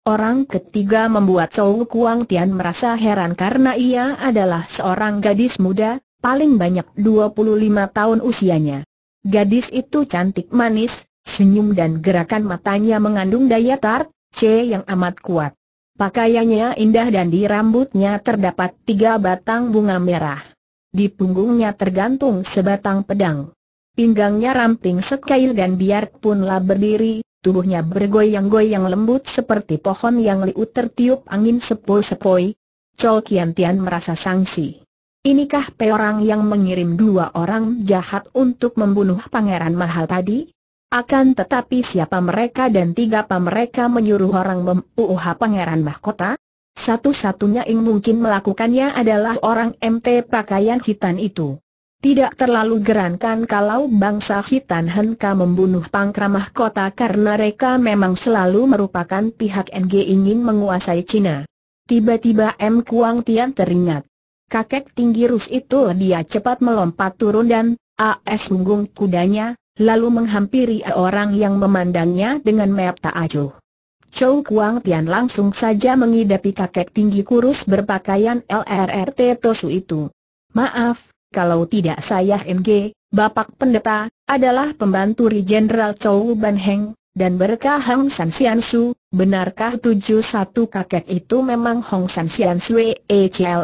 Orang ketiga membuat Chow Kuang Tian merasa heran karena ia adalah seorang gadis muda, paling banyak 25 tahun usianya. Gadis itu cantik manis, senyum dan gerakan matanya mengandung daya tarik, C yang amat kuat. Pakaiannya indah dan di rambutnya terdapat tiga batang bunga merah. Di punggungnya tergantung sebatang pedang. Pinggangnya ramping sekail dan biarpunlah berdiri, tubuhnya bergoyang-goyang lembut seperti pohon yang liut tertiup angin sepoi-sepoi. Chol Kian Tian merasa sangsi. Inikah peorang yang mengirim dua orang jahat untuk membunuh pangeran mahal tadi? Akan tetapi siapa mereka dan tiga apa mereka menyuruh orang memuuh pangeran mahkota? Satu-satunya yang mungkin melakukannya adalah orang MT pakaian hitam itu. Tidak terlalu gerankan kalau bangsa hitam henka membunuh pangkra mahkota karena mereka memang selalu merupakan pihak NG ingin menguasai Cina. Tiba-tiba M. Kuang Tian teringat. Kakek tinggi Rus itu dia cepat melompat turun dan A.S. punggung kudanya, lalu menghampiri orang yang memandangnya dengan mata acuh. Chow Kuang Tian langsung saja mengidapi kakek tinggi kurus berpakaian LRRT Tosu itu. Maaf, kalau tidak saya MG, Bapak Pendeta, adalah pembantu Jenderal Chow Ban Heng, dan berkah Hong San Sian Su, benarkah tujuh satu kakek itu memang Hong San Sian Su E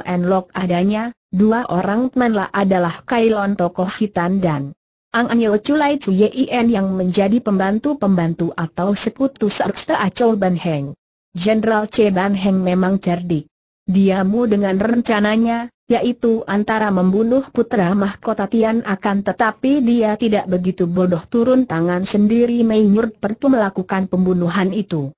N Lok adanya, dua orang temanlah adalah Kailon tokoh hitan dan Ang Anil Chulai Yien yang menjadi pembantu-pembantu atau sekutu Sarksta Acol Ban Heng. Jenderal C. Ban Heng memang cerdik. Dia mu dengan rencananya, yaitu antara membunuh putra mahkota Tian akan tetapi dia tidak begitu bodoh turun tangan sendiri menyuruh Pertu melakukan pembunuhan itu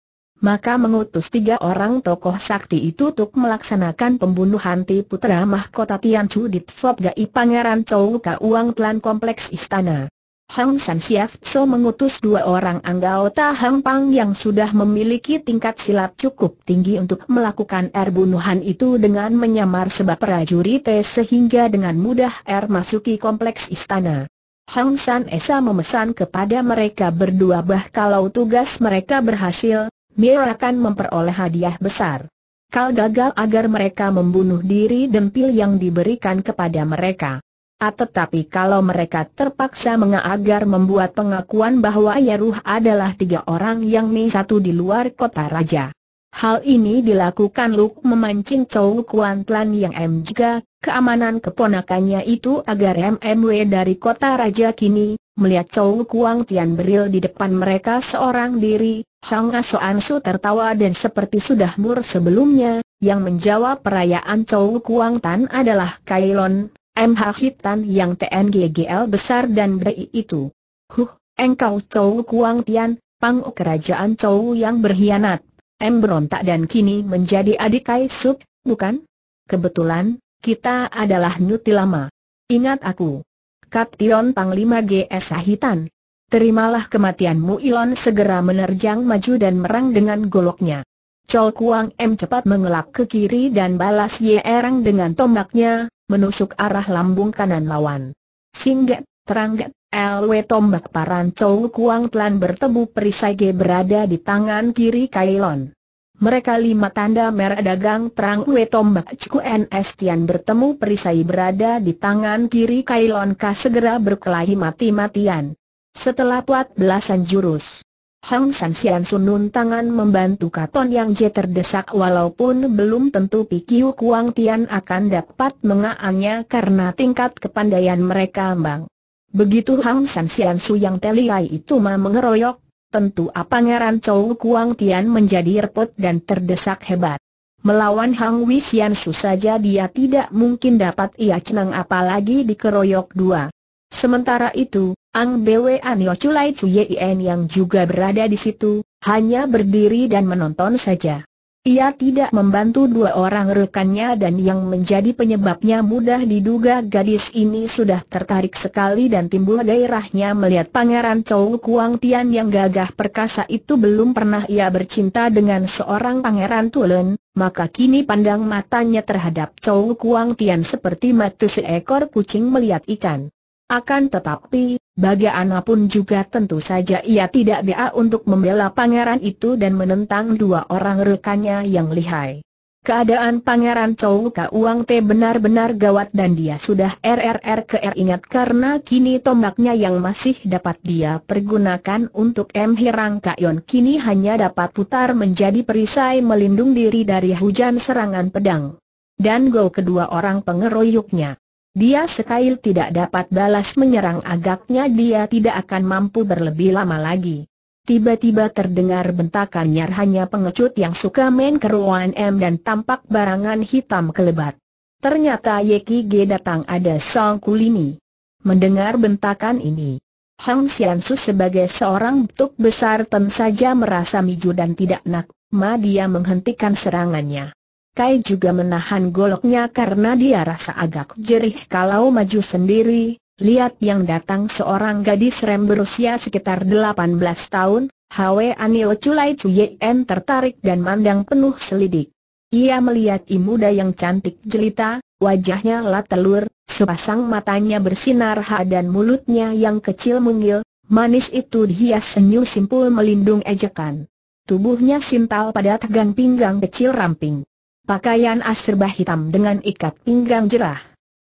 maka mengutus tiga orang tokoh sakti itu untuk melaksanakan pembunuhan Ti Putra Mahkota Tianchu di Tfop Gai Pangeran Chou Ka Uang Klan Kompleks Istana. Hang San Siaf Tso mengutus dua orang anggota Hang Pang yang sudah memiliki tingkat silat cukup tinggi untuk melakukan er bunuhan itu dengan menyamar sebab prajurit sehingga dengan mudah er masuki kompleks istana. Hang San Esa memesan kepada mereka berdua bah kalau tugas mereka berhasil, Mir akan memperoleh hadiah besar. Kal gagal agar mereka membunuh diri dempil yang diberikan kepada mereka. Ah, tetapi kalau mereka terpaksa mengagar membuat pengakuan bahwa Yaruh adalah tiga orang yang mi satu di luar kota raja. Hal ini dilakukan Luk memancing Chow Kuan yang M juga, keamanan keponakannya itu agar MMW dari kota raja kini, melihat Chow Kuang Tian Beril di depan mereka seorang diri, Hang Ansu tertawa dan seperti sudah mur sebelumnya, yang menjawab perayaan Chow Kuang Tan adalah Kailon, MH Hitan yang TNGGL besar dan BI itu. Huh, engkau Chow Kuang Tian, pang kerajaan Chow yang berkhianat. M berontak dan kini menjadi adik Kai Suk, bukan? Kebetulan, kita adalah Nuti Lama. Ingat aku. Kaption Panglima GS Sahitan, Terimalah kematianmu Ilon segera menerjang maju dan merang dengan goloknya. Chol Kuang M cepat mengelak ke kiri dan balas Ye Erang dengan tombaknya, menusuk arah lambung kanan lawan. Singgat, teranggat, LW tombak paran Chol Kuang telan bertebu perisai G berada di tangan kiri Kailon. Mereka lima tanda merah dagang terang W tombak NS Estian bertemu perisai berada di tangan kiri Kailon K segera berkelahi mati-matian. Setelah puat belasan jurus, Hang San Sian Sunun tangan membantu Katon yang je terdesak walaupun belum tentu Pikiu Kuang Tian akan dapat mengaannya karena tingkat kepandaian mereka ambang. Begitu Hang San Sian Su yang teliai itu mah mengeroyok, tentu Pangeran Chou Kuang Tian menjadi repot dan terdesak hebat. Melawan Hang Wisian Su saja dia tidak mungkin dapat ia cenang apalagi dikeroyok dua. Sementara itu, Ang Bwe Anio Chulai Chuyen yang juga berada di situ, hanya berdiri dan menonton saja. Ia tidak membantu dua orang rekannya dan yang menjadi penyebabnya mudah diduga gadis ini sudah tertarik sekali dan timbul gairahnya melihat pangeran Chow Kuang Tian yang gagah perkasa itu belum pernah ia bercinta dengan seorang pangeran Tulen, maka kini pandang matanya terhadap Chow Kuang Tian seperti mata seekor kucing melihat ikan. Akan tetapi, bagaimanapun juga tentu saja ia tidak bea untuk membela pangeran itu dan menentang dua orang rekannya yang lihai. Keadaan pangeran Chow Ka Uang Te benar-benar gawat dan dia sudah RRR ke R ingat karena kini tombaknya yang masih dapat dia pergunakan untuk M Hirang Yon kini hanya dapat putar menjadi perisai melindung diri dari hujan serangan pedang. Dan go kedua orang pengeroyoknya. Dia sekali tidak dapat balas menyerang agaknya dia tidak akan mampu berlebih lama lagi. Tiba-tiba terdengar bentakan nyar hanya pengecut yang suka main keruan M dan tampak barangan hitam kelebat. Ternyata Yeki G datang ada Song Kulini. Mendengar bentakan ini, Hang Xiansu sebagai seorang tuk besar tentu saja merasa miju dan tidak nak, ma dia menghentikan serangannya. Kai juga menahan goloknya karena dia rasa agak jerih kalau maju sendiri. Lihat yang datang seorang gadis rem berusia sekitar 18 tahun, Hwe Anil Culai Cuyen tertarik dan mandang penuh selidik. Ia melihat imuda yang cantik jelita, wajahnya lat telur, sepasang matanya bersinar ha dan mulutnya yang kecil mungil, manis itu dihias senyum simpul melindung ejekan. Tubuhnya simpal pada tegang pinggang kecil ramping pakaian aserba hitam dengan ikat pinggang jerah.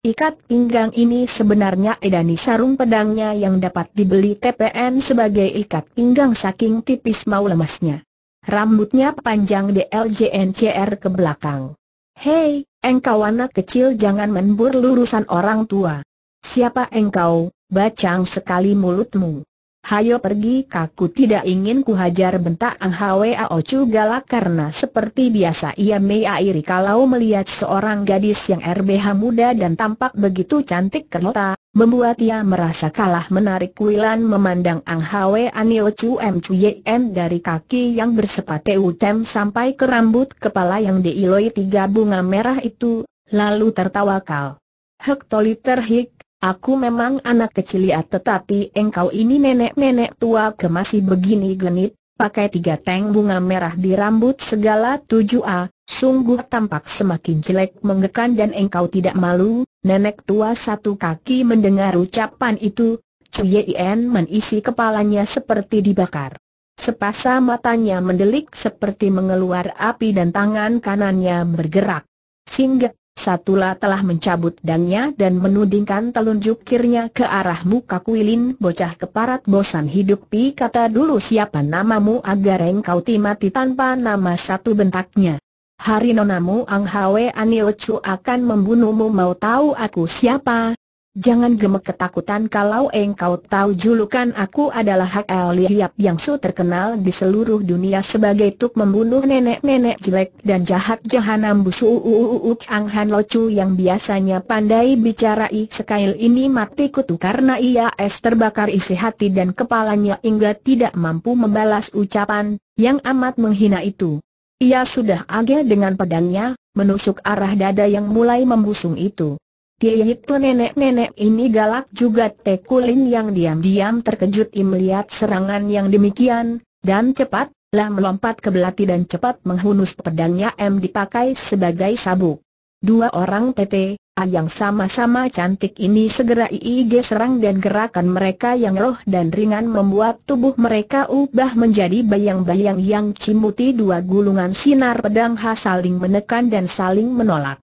Ikat pinggang ini sebenarnya edani sarung pedangnya yang dapat dibeli TPN sebagai ikat pinggang saking tipis mau lemasnya. Rambutnya panjang DLJNCR ke belakang. Hei, engkau anak kecil jangan menbur lurusan orang tua. Siapa engkau, bacang sekali mulutmu. Hayo pergi kaku tidak ingin kuhajar bentak Ang Ao Chu galak karena seperti biasa ia meyairi kalau melihat seorang gadis yang RBH muda dan tampak begitu cantik kerlota, membuat ia merasa kalah menarik kuilan memandang Ang Hwao Chu M M dari kaki yang U tem sampai ke rambut kepala yang diiloi tiga bunga merah itu, lalu tertawa kal. Hektoliter hik, Aku memang anak kecil ya tetapi engkau ini nenek-nenek tua ke masih begini genit, pakai tiga tang bunga merah di rambut segala tujuh a, sungguh tampak semakin jelek mengekan dan engkau tidak malu, nenek tua satu kaki mendengar ucapan itu, Cuyien menisi kepalanya seperti dibakar. Sepasa matanya mendelik seperti mengeluar api dan tangan kanannya bergerak. Singgah, Satula telah mencabut dangnya dan menudingkan telunjuk kirinya ke arah muka Kuilin bocah keparat bosan hidup pi kata dulu siapa namamu agar engkau timati tanpa nama satu bentaknya. Hari nonamu Ang Hwe Anil Chu akan membunuhmu mau tahu aku siapa, Jangan gemek ketakutan kalau engkau tahu julukan aku adalah Hak El yang su terkenal di seluruh dunia sebagai tuk membunuh nenek-nenek jelek dan jahat jahanam busu uuuuk Ang Han Locu yang biasanya pandai bicara i sekail ini mati kutu karena ia es terbakar isi hati dan kepalanya hingga tidak mampu membalas ucapan yang amat menghina itu. Ia sudah agak dengan pedangnya, menusuk arah dada yang mulai membusung itu. Yaitu nenek-nenek ini galak juga Tekulin yang diam-diam terkejut melihat serangan yang demikian, dan cepat, lah melompat ke belati dan cepat menghunus pedangnya M dipakai sebagai sabuk. Dua orang PT, A ah yang sama-sama cantik ini segera IIG serang dan gerakan mereka yang roh dan ringan membuat tubuh mereka ubah menjadi bayang-bayang yang cimuti dua gulungan sinar pedang H saling menekan dan saling menolak.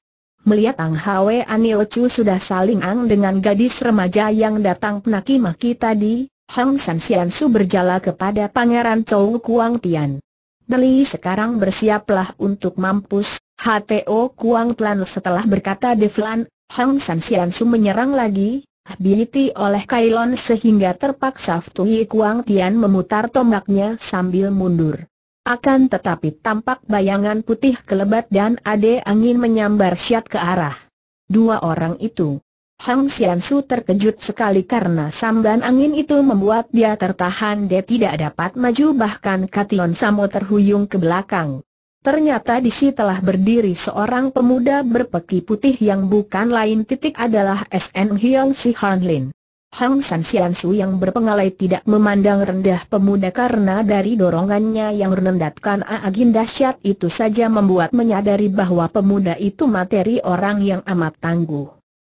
Melihat Ang Hwe Anil Chu sudah saling ang dengan gadis remaja yang datang penaki-maki tadi, Hang San Sian Su berjala kepada Pangeran Chou Kuang Tian. Deli sekarang bersiaplah untuk mampus, HTO Kuang Tian setelah berkata deflan, Hang San Sian Su menyerang lagi, Habiti oleh Kailon sehingga terpaksa Ftui Kuang Tian memutar tombaknya sambil mundur. Akan tetapi tampak bayangan putih kelebat dan ade angin menyambar syat ke arah dua orang itu. Hang Xianshu terkejut sekali karena samban angin itu membuat dia tertahan dia tidak dapat maju bahkan Katilon Samo terhuyung ke belakang. Ternyata di si telah berdiri seorang pemuda berpeki putih yang bukan lain titik adalah SN Hyong Si Han Lin. Hang San Xian Su yang berpengalai tidak memandang rendah pemuda karena dari dorongannya yang menendatkan agin dahsyat itu saja membuat menyadari bahwa pemuda itu materi orang yang amat tangguh.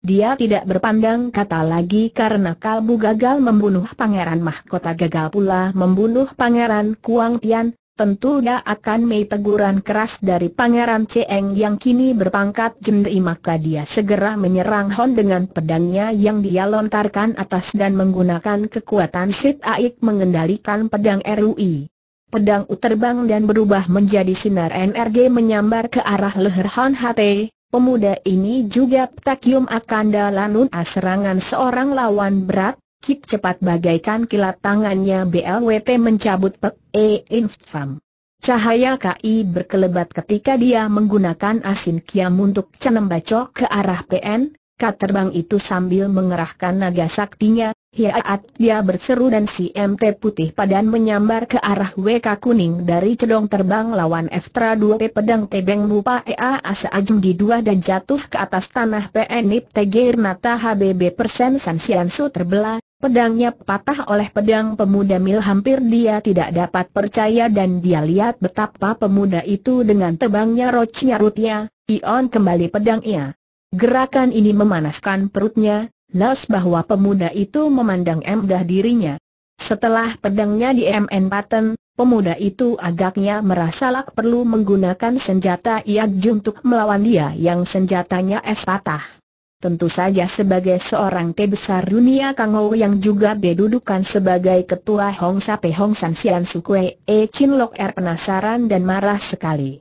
Dia tidak berpandang kata lagi karena Kalbu gagal membunuh Pangeran Mahkota gagal pula membunuh Pangeran Kuang Tian, tentu dia akan mei teguran keras dari Pangeran Cheng yang kini berpangkat jendri maka dia segera menyerang Hon dengan pedangnya yang dia lontarkan atas dan menggunakan kekuatan Sid Aik mengendalikan pedang RUI. Pedang U terbang dan berubah menjadi sinar NRG menyambar ke arah leher Hon HT. Pemuda ini juga Ptakium akan dalanun serangan seorang lawan berat, Kik cepat bagaikan kilat tangannya BLWT mencabut pek E infam. Cahaya KI berkelebat ketika dia menggunakan asin kiam untuk bacok ke arah PN, Kat terbang itu sambil mengerahkan naga saktinya, hiaat dia berseru dan si MT putih padan menyambar ke arah WK kuning dari cedong terbang lawan Eftra 2P pedang tebeng mupa EA asa ajem di dua dan jatuh ke atas tanah PN Nip Tegir Nata HBB persen su terbelah, Pedangnya patah oleh pedang pemuda mil hampir dia tidak dapat percaya dan dia lihat betapa pemuda itu dengan tebangnya roch nyarutnya, Ion kembali pedangnya. Gerakan ini memanaskan perutnya, las bahwa pemuda itu memandang emdah dirinya. Setelah pedangnya di MN Paten, pemuda itu agaknya merasa lak perlu menggunakan senjata iak untuk melawan dia yang senjatanya es patah. Tentu saja sebagai seorang T besar dunia Kang Ho yang juga bedudukan sebagai ketua Hong Pe Hong San Sian Sukwe, E Chin Lok Er penasaran dan marah sekali.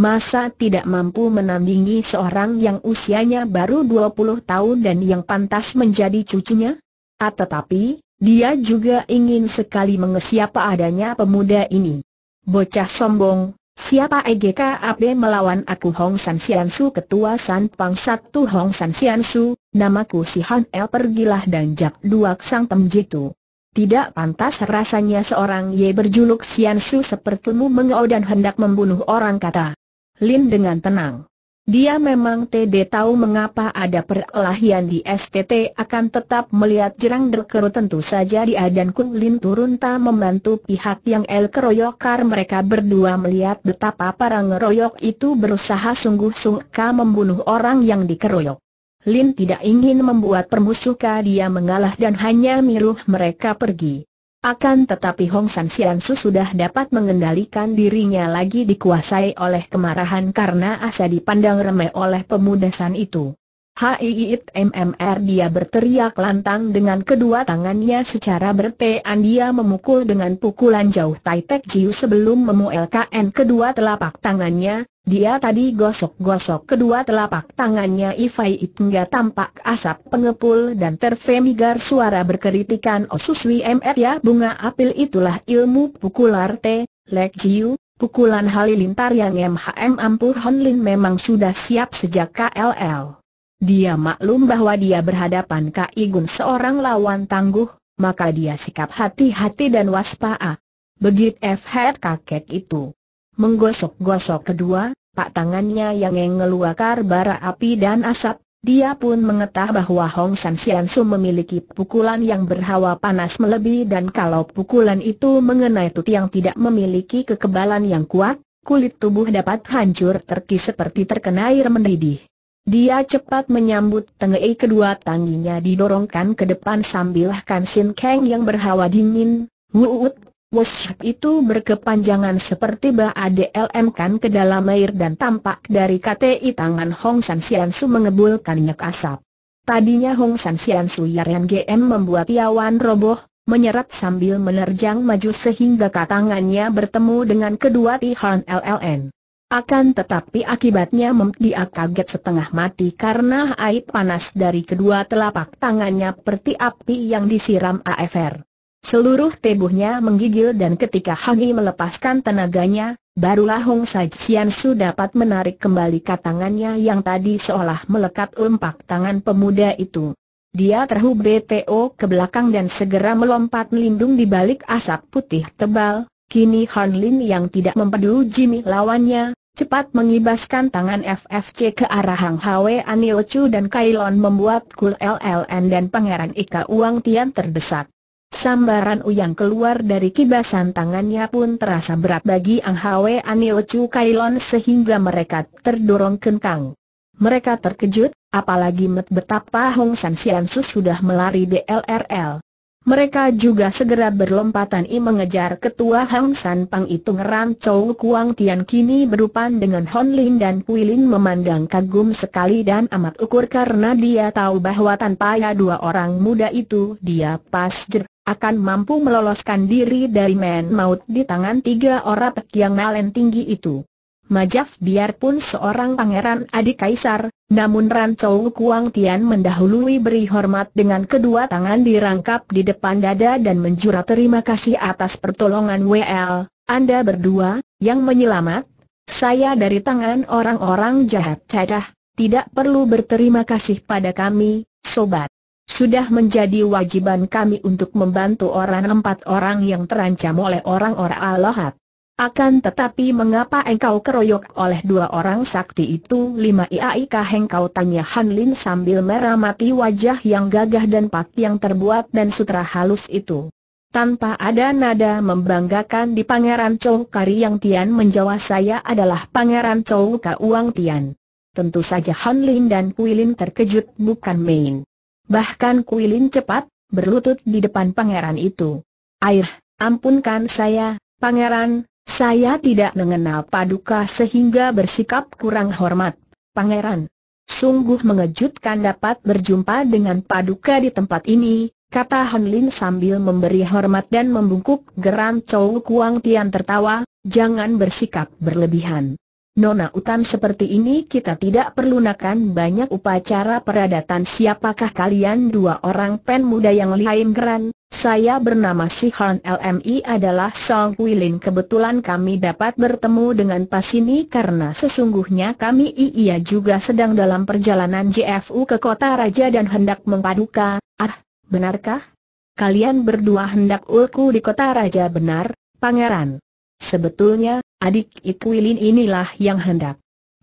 Masa tidak mampu menandingi seorang yang usianya baru 20 tahun dan yang pantas menjadi cucunya? Ah, tetapi, dia juga ingin sekali mengesiapa adanya pemuda ini. Bocah sombong, Siapa EGKAB melawan aku Hong San Sian Su Ketua San Pang Satu Hong San Sian Su, namaku Si Han El pergilah dan jak duak sang jitu. Tidak pantas rasanya seorang Ye berjuluk Sian Su sepertimu mengau dan hendak membunuh orang kata. Lin dengan tenang. Dia memang TD tahu mengapa ada perkelahian di STT akan tetap melihat jerang Delkero tentu saja dia dan Kun Lin turun tak membantu pihak yang El Keroyokar mereka berdua melihat betapa para ngeroyok itu berusaha sungguh-sungguh membunuh orang yang dikeroyok. Lin tidak ingin membuat permusuhan dia mengalah dan hanya miruh mereka pergi. Akan tetapi Hong San Sian Su sudah dapat mengendalikan dirinya lagi dikuasai oleh kemarahan karena Asa dipandang remeh oleh pemuda San itu. Haiit MMR dia berteriak lantang dengan kedua tangannya secara berpean dia memukul dengan pukulan jauh Tai Tek Jiu sebelum memuelkan kedua telapak tangannya, dia tadi gosok-gosok kedua telapak tangannya Ifai nggak tampak asap pengepul dan terfemigar suara berkeritikan Osuswi oh, MR ya bunga apil itulah ilmu pukular te Lek Jiu, pukulan halilintar yang MHM Ampur Honlin memang sudah siap sejak KLL. Dia maklum bahwa dia berhadapan Gun seorang lawan tangguh, maka dia sikap hati-hati dan waspada. Begit F.H. kakek itu menggosok-gosok kedua, pak tangannya yang mengeluarkan bara api dan asap, dia pun mengetahui bahwa Hong San Sian Su memiliki pukulan yang berhawa panas melebihi dan kalau pukulan itu mengenai Tut yang tidak memiliki kekebalan yang kuat, kulit tubuh dapat hancur terkis seperti terkena air mendidih. Dia cepat menyambut Tengei kedua tangginya didorongkan ke depan sambil Kan Sin Kang yang berhawa dingin, wuut, wushak itu berkepanjangan seperti ba-adlm kan ke dalam air dan tampak dari KTI tangan Hong San Sian Su mengebulkan minyak asap. Tadinya Hong San Sian Su Yaren GM membuat Yawan roboh, menyerap sambil menerjang maju sehingga katangannya bertemu dengan kedua Tihan LLN. Akan tetapi akibatnya dia kaget setengah mati karena air panas dari kedua telapak tangannya seperti api yang disiram AFR. Seluruh tubuhnya menggigil dan ketika Hangi melepaskan tenaganya, barulah Hong Sajian Su dapat menarik kembali katangannya yang tadi seolah melekat lempak tangan pemuda itu. Dia terhubung BTO ke belakang dan segera melompat melindung di balik asap putih tebal, Kini Han Lin yang tidak mempeduli Jimmy lawannya, cepat mengibaskan tangan FFC ke arah Hang Hwe Anil Chu dan Kailon membuat Kul LLN dan Pangeran Ika Uang Tian terdesak. Sambaran uyang keluar dari kibasan tangannya pun terasa berat bagi Ang Hwe Anil Chu Kailon sehingga mereka terdorong kentang. Mereka terkejut, apalagi met betapa Hong San Su sudah melari DLRL. Mereka juga segera berlompatan i mengejar ketua Hang San Pang itu ngeran Chow Kuang Tian kini berupan dengan Hon Lin dan Pui Lin memandang kagum sekali dan amat ukur karena dia tahu bahwa tanpa ya dua orang muda itu dia pas jer akan mampu meloloskan diri dari men maut di tangan tiga orang yang malen tinggi itu. Majaf biarpun seorang pangeran adik kaisar, namun Rancou Kuang Tian mendahului beri hormat dengan kedua tangan dirangkap di depan dada dan menjura terima kasih atas pertolongan WL, Anda berdua, yang menyelamat, saya dari tangan orang-orang jahat cadah, tidak perlu berterima kasih pada kami, sobat. Sudah menjadi wajiban kami untuk membantu orang empat orang yang terancam oleh orang-orang Allahat. Akan tetapi mengapa engkau keroyok oleh dua orang sakti itu? Lima iaikah engkau tanya Han Lin sambil meramati wajah yang gagah dan pak yang terbuat dan sutra halus itu. Tanpa ada nada membanggakan di Pangeran Chou Kari yang Tian menjawab saya adalah Pangeran Chou Chow Uang Tian. Tentu saja Han Lin dan Kui terkejut bukan main. Bahkan Kui cepat, berlutut di depan pangeran itu. Air, ampunkan saya, pangeran, saya tidak mengenal Paduka sehingga bersikap kurang hormat. Pangeran, sungguh mengejutkan dapat berjumpa dengan Paduka di tempat ini, kata Han Lin sambil memberi hormat dan membungkuk geram Chow Kuang Tian tertawa, jangan bersikap berlebihan. Nona Utan seperti ini kita tidak perlu nakan banyak upacara peradatan siapakah kalian dua orang pen muda yang lain geran, saya bernama Si Han LMI adalah Song Wilin kebetulan kami dapat bertemu dengan pas ini karena sesungguhnya kami ia juga sedang dalam perjalanan JFU ke kota raja dan hendak mempaduka, ah, benarkah? Kalian berdua hendak ulku di kota raja benar, pangeran. Sebetulnya, adik Ikuilin inilah yang hendak.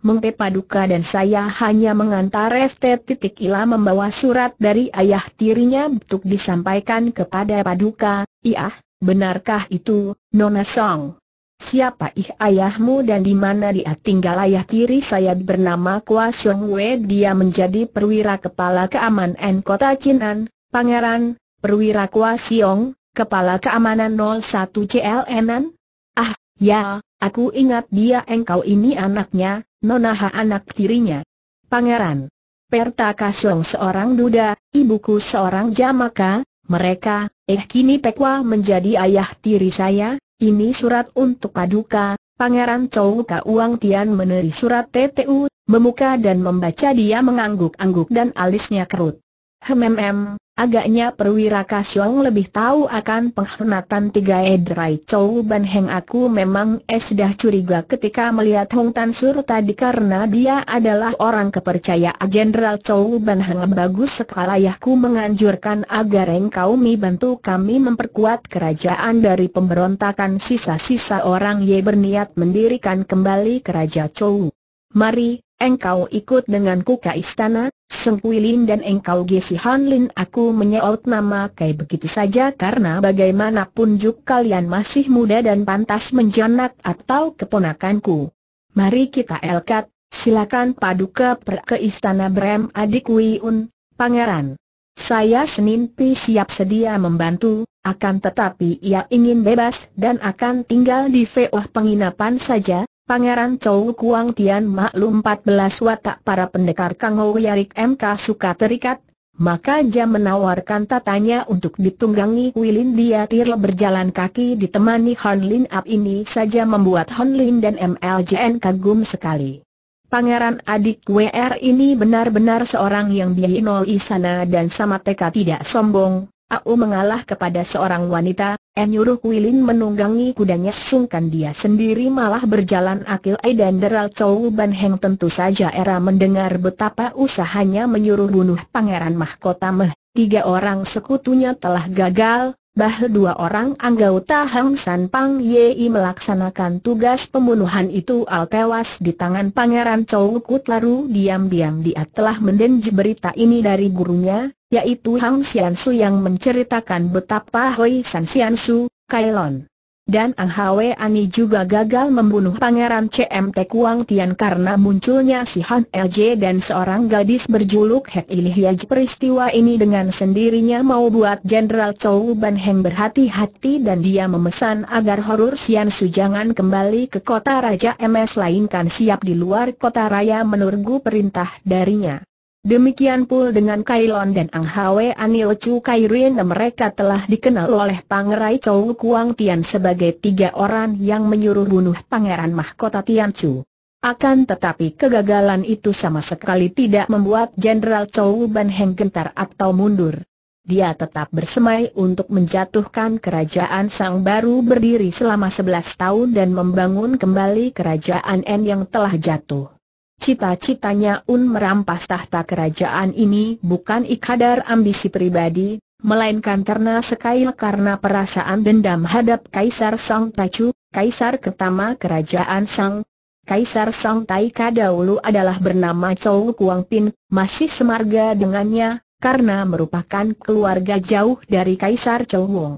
Mempepa dan saya hanya mengantar FT titik ila membawa surat dari ayah tirinya untuk disampaikan kepada Paduka, Iya, benarkah itu, Nona Song? Siapa ih ayahmu dan di mana dia tinggal ayah tiri saya bernama Kwa Xiong Wei dia menjadi perwira kepala keamanan kota Chinan, pangeran, perwira Kwa Siong, kepala keamanan 01 CLN-an? Ah, ya, Aku ingat dia engkau ini anaknya, Nonaha anak tirinya. Pangeran. Perta seorang duda, ibuku seorang jamaka, mereka, eh kini Pekwa menjadi ayah tiri saya, ini surat untuk paduka, Pangeran Chou Ka Uang Tian meneri surat TTU, memuka dan membaca dia mengangguk-angguk dan alisnya kerut. Hmmm, Agaknya perwira Kasyong lebih tahu akan penghematan tiga Edrai Chow Ban Heng Aku memang eh sudah curiga ketika melihat Hong Tan Sur tadi karena dia adalah orang kepercayaan Jenderal Chow Ban Heng Bagus sekali aku menganjurkan agar engkau mi bantu kami memperkuat kerajaan dari pemberontakan sisa-sisa orang Ye berniat mendirikan kembali kerajaan Chow. Mari, engkau ikut denganku ke istana, Sempuilin dan engkau Gesi Hanlin aku menyaut nama Kai begitu saja karena bagaimanapun juk kalian masih muda dan pantas menjanak atau keponakanku. Mari kita elkat, silakan paduka per ke istana Brem adik Wiun, pangeran. Saya Senin Pi siap sedia membantu, akan tetapi ia ingin bebas dan akan tinggal di Voh penginapan saja, Pangeran Chou Kuang Tian maklum 14 watak para pendekar Kang Ho Yarik MK suka terikat, maka dia menawarkan tatanya untuk ditunggangi Wilin dia Tirle berjalan kaki ditemani Han Lin Up ini saja membuat Han Lin dan MLJN kagum sekali. Pangeran adik WR ini benar-benar seorang yang bihinol isana dan sama teka tidak sombong, Aku mengalah kepada seorang wanita, nyuruh Wilin menunggangi kudanya sungkan dia sendiri malah berjalan akil ai dan deral Chow Ban Heng tentu saja era mendengar betapa usahanya menyuruh bunuh Pangeran Mahkota Meh, tiga orang sekutunya telah gagal, bahwa dua orang anggota Hang San Pang Yei melaksanakan tugas pembunuhan itu al tewas di tangan Pangeran Chow Kut Laru diam-diam dia telah mendenji berita ini dari gurunya, yaitu Hang Xian Su yang menceritakan betapa Hoi San Xian Su, Kailon. Dan Ang Hwe Ani juga gagal membunuh Pangeran CMT Kuang Tian karena munculnya si Han LJ dan seorang gadis berjuluk Hek Ilihyaj. Peristiwa ini dengan sendirinya mau buat Jenderal Chow Ban Heng berhati-hati dan dia memesan agar Horur Sian Su jangan kembali ke kota Raja MS lainkan siap di luar kota raya menurgu perintah darinya. Demikian pula dengan Kailon dan Ang Hwe Anil Chu Kairin mereka telah dikenal oleh Pangerai Chow Kuang Tian sebagai tiga orang yang menyuruh bunuh Pangeran Mahkota Tian Chu. Akan tetapi kegagalan itu sama sekali tidak membuat Jenderal Chou Ban Heng gentar atau mundur. Dia tetap bersemai untuk menjatuhkan kerajaan sang baru berdiri selama 11 tahun dan membangun kembali kerajaan N yang telah jatuh. Cita-citanya Un merampas tahta kerajaan ini bukan ikadar ambisi pribadi, melainkan karena sekail karena perasaan dendam hadap Kaisar Sang Tacu, Kaisar pertama kerajaan Song. Kaisar Song Taika dahulu adalah bernama Chow Kuang Pin, masih semarga dengannya, karena merupakan keluarga jauh dari Kaisar Chow Wong.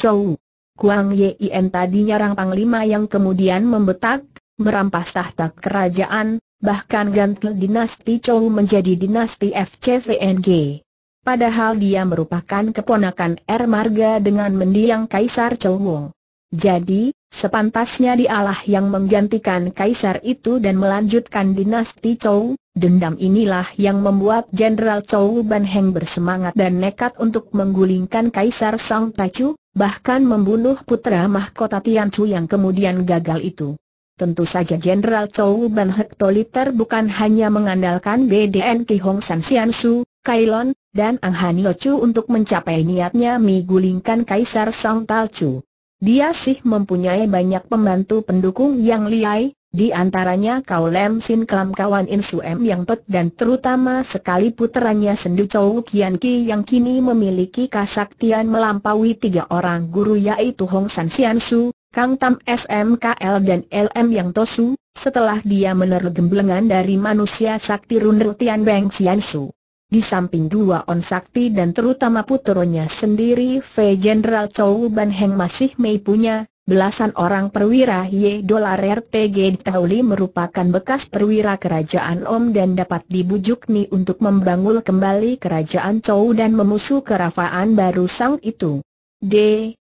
Chow Kuang Yin tadinya rang panglima yang kemudian membetak, merampas tahta kerajaan, bahkan gantel dinasti Chou menjadi dinasti FCVNG. Padahal dia merupakan keponakan R Marga dengan mendiang Kaisar Chou Wong. Jadi, sepantasnya dialah yang menggantikan Kaisar itu dan melanjutkan dinasti Chou, dendam inilah yang membuat Jenderal Chou Ban Heng bersemangat dan nekat untuk menggulingkan Kaisar Song Tacu, bahkan membunuh putra mahkota Tian Chu yang kemudian gagal itu. Tentu saja Jenderal Chou Ban Hek Toliter bukan hanya mengandalkan BDN Ki San Sian Su, Kailon, dan Ang Han Lo Chu untuk mencapai niatnya menggulingkan Kaisar Song Tal Chu. Dia sih mempunyai banyak pembantu pendukung yang liai, di antaranya Kau Lem Sin Klam Kawan In M Yang Tot dan terutama sekali puterannya Sendu Chou Kian Ki yang kini memiliki kasaktian melampaui tiga orang guru yaitu Hong San Sian Su, Kang Tam SMKL dan LM Yang Tosu, setelah dia menerus dari manusia sakti Runru Tian Beng Sian Su. Di samping dua on sakti dan terutama puteronya sendiri V. Jenderal Chow Ban Heng masih mei punya, belasan orang perwira Y. Dolar RTG Tauli merupakan bekas perwira kerajaan Om dan dapat dibujuk Ni untuk membangun kembali kerajaan Chow dan memusuh kerafaan baru sang itu. D.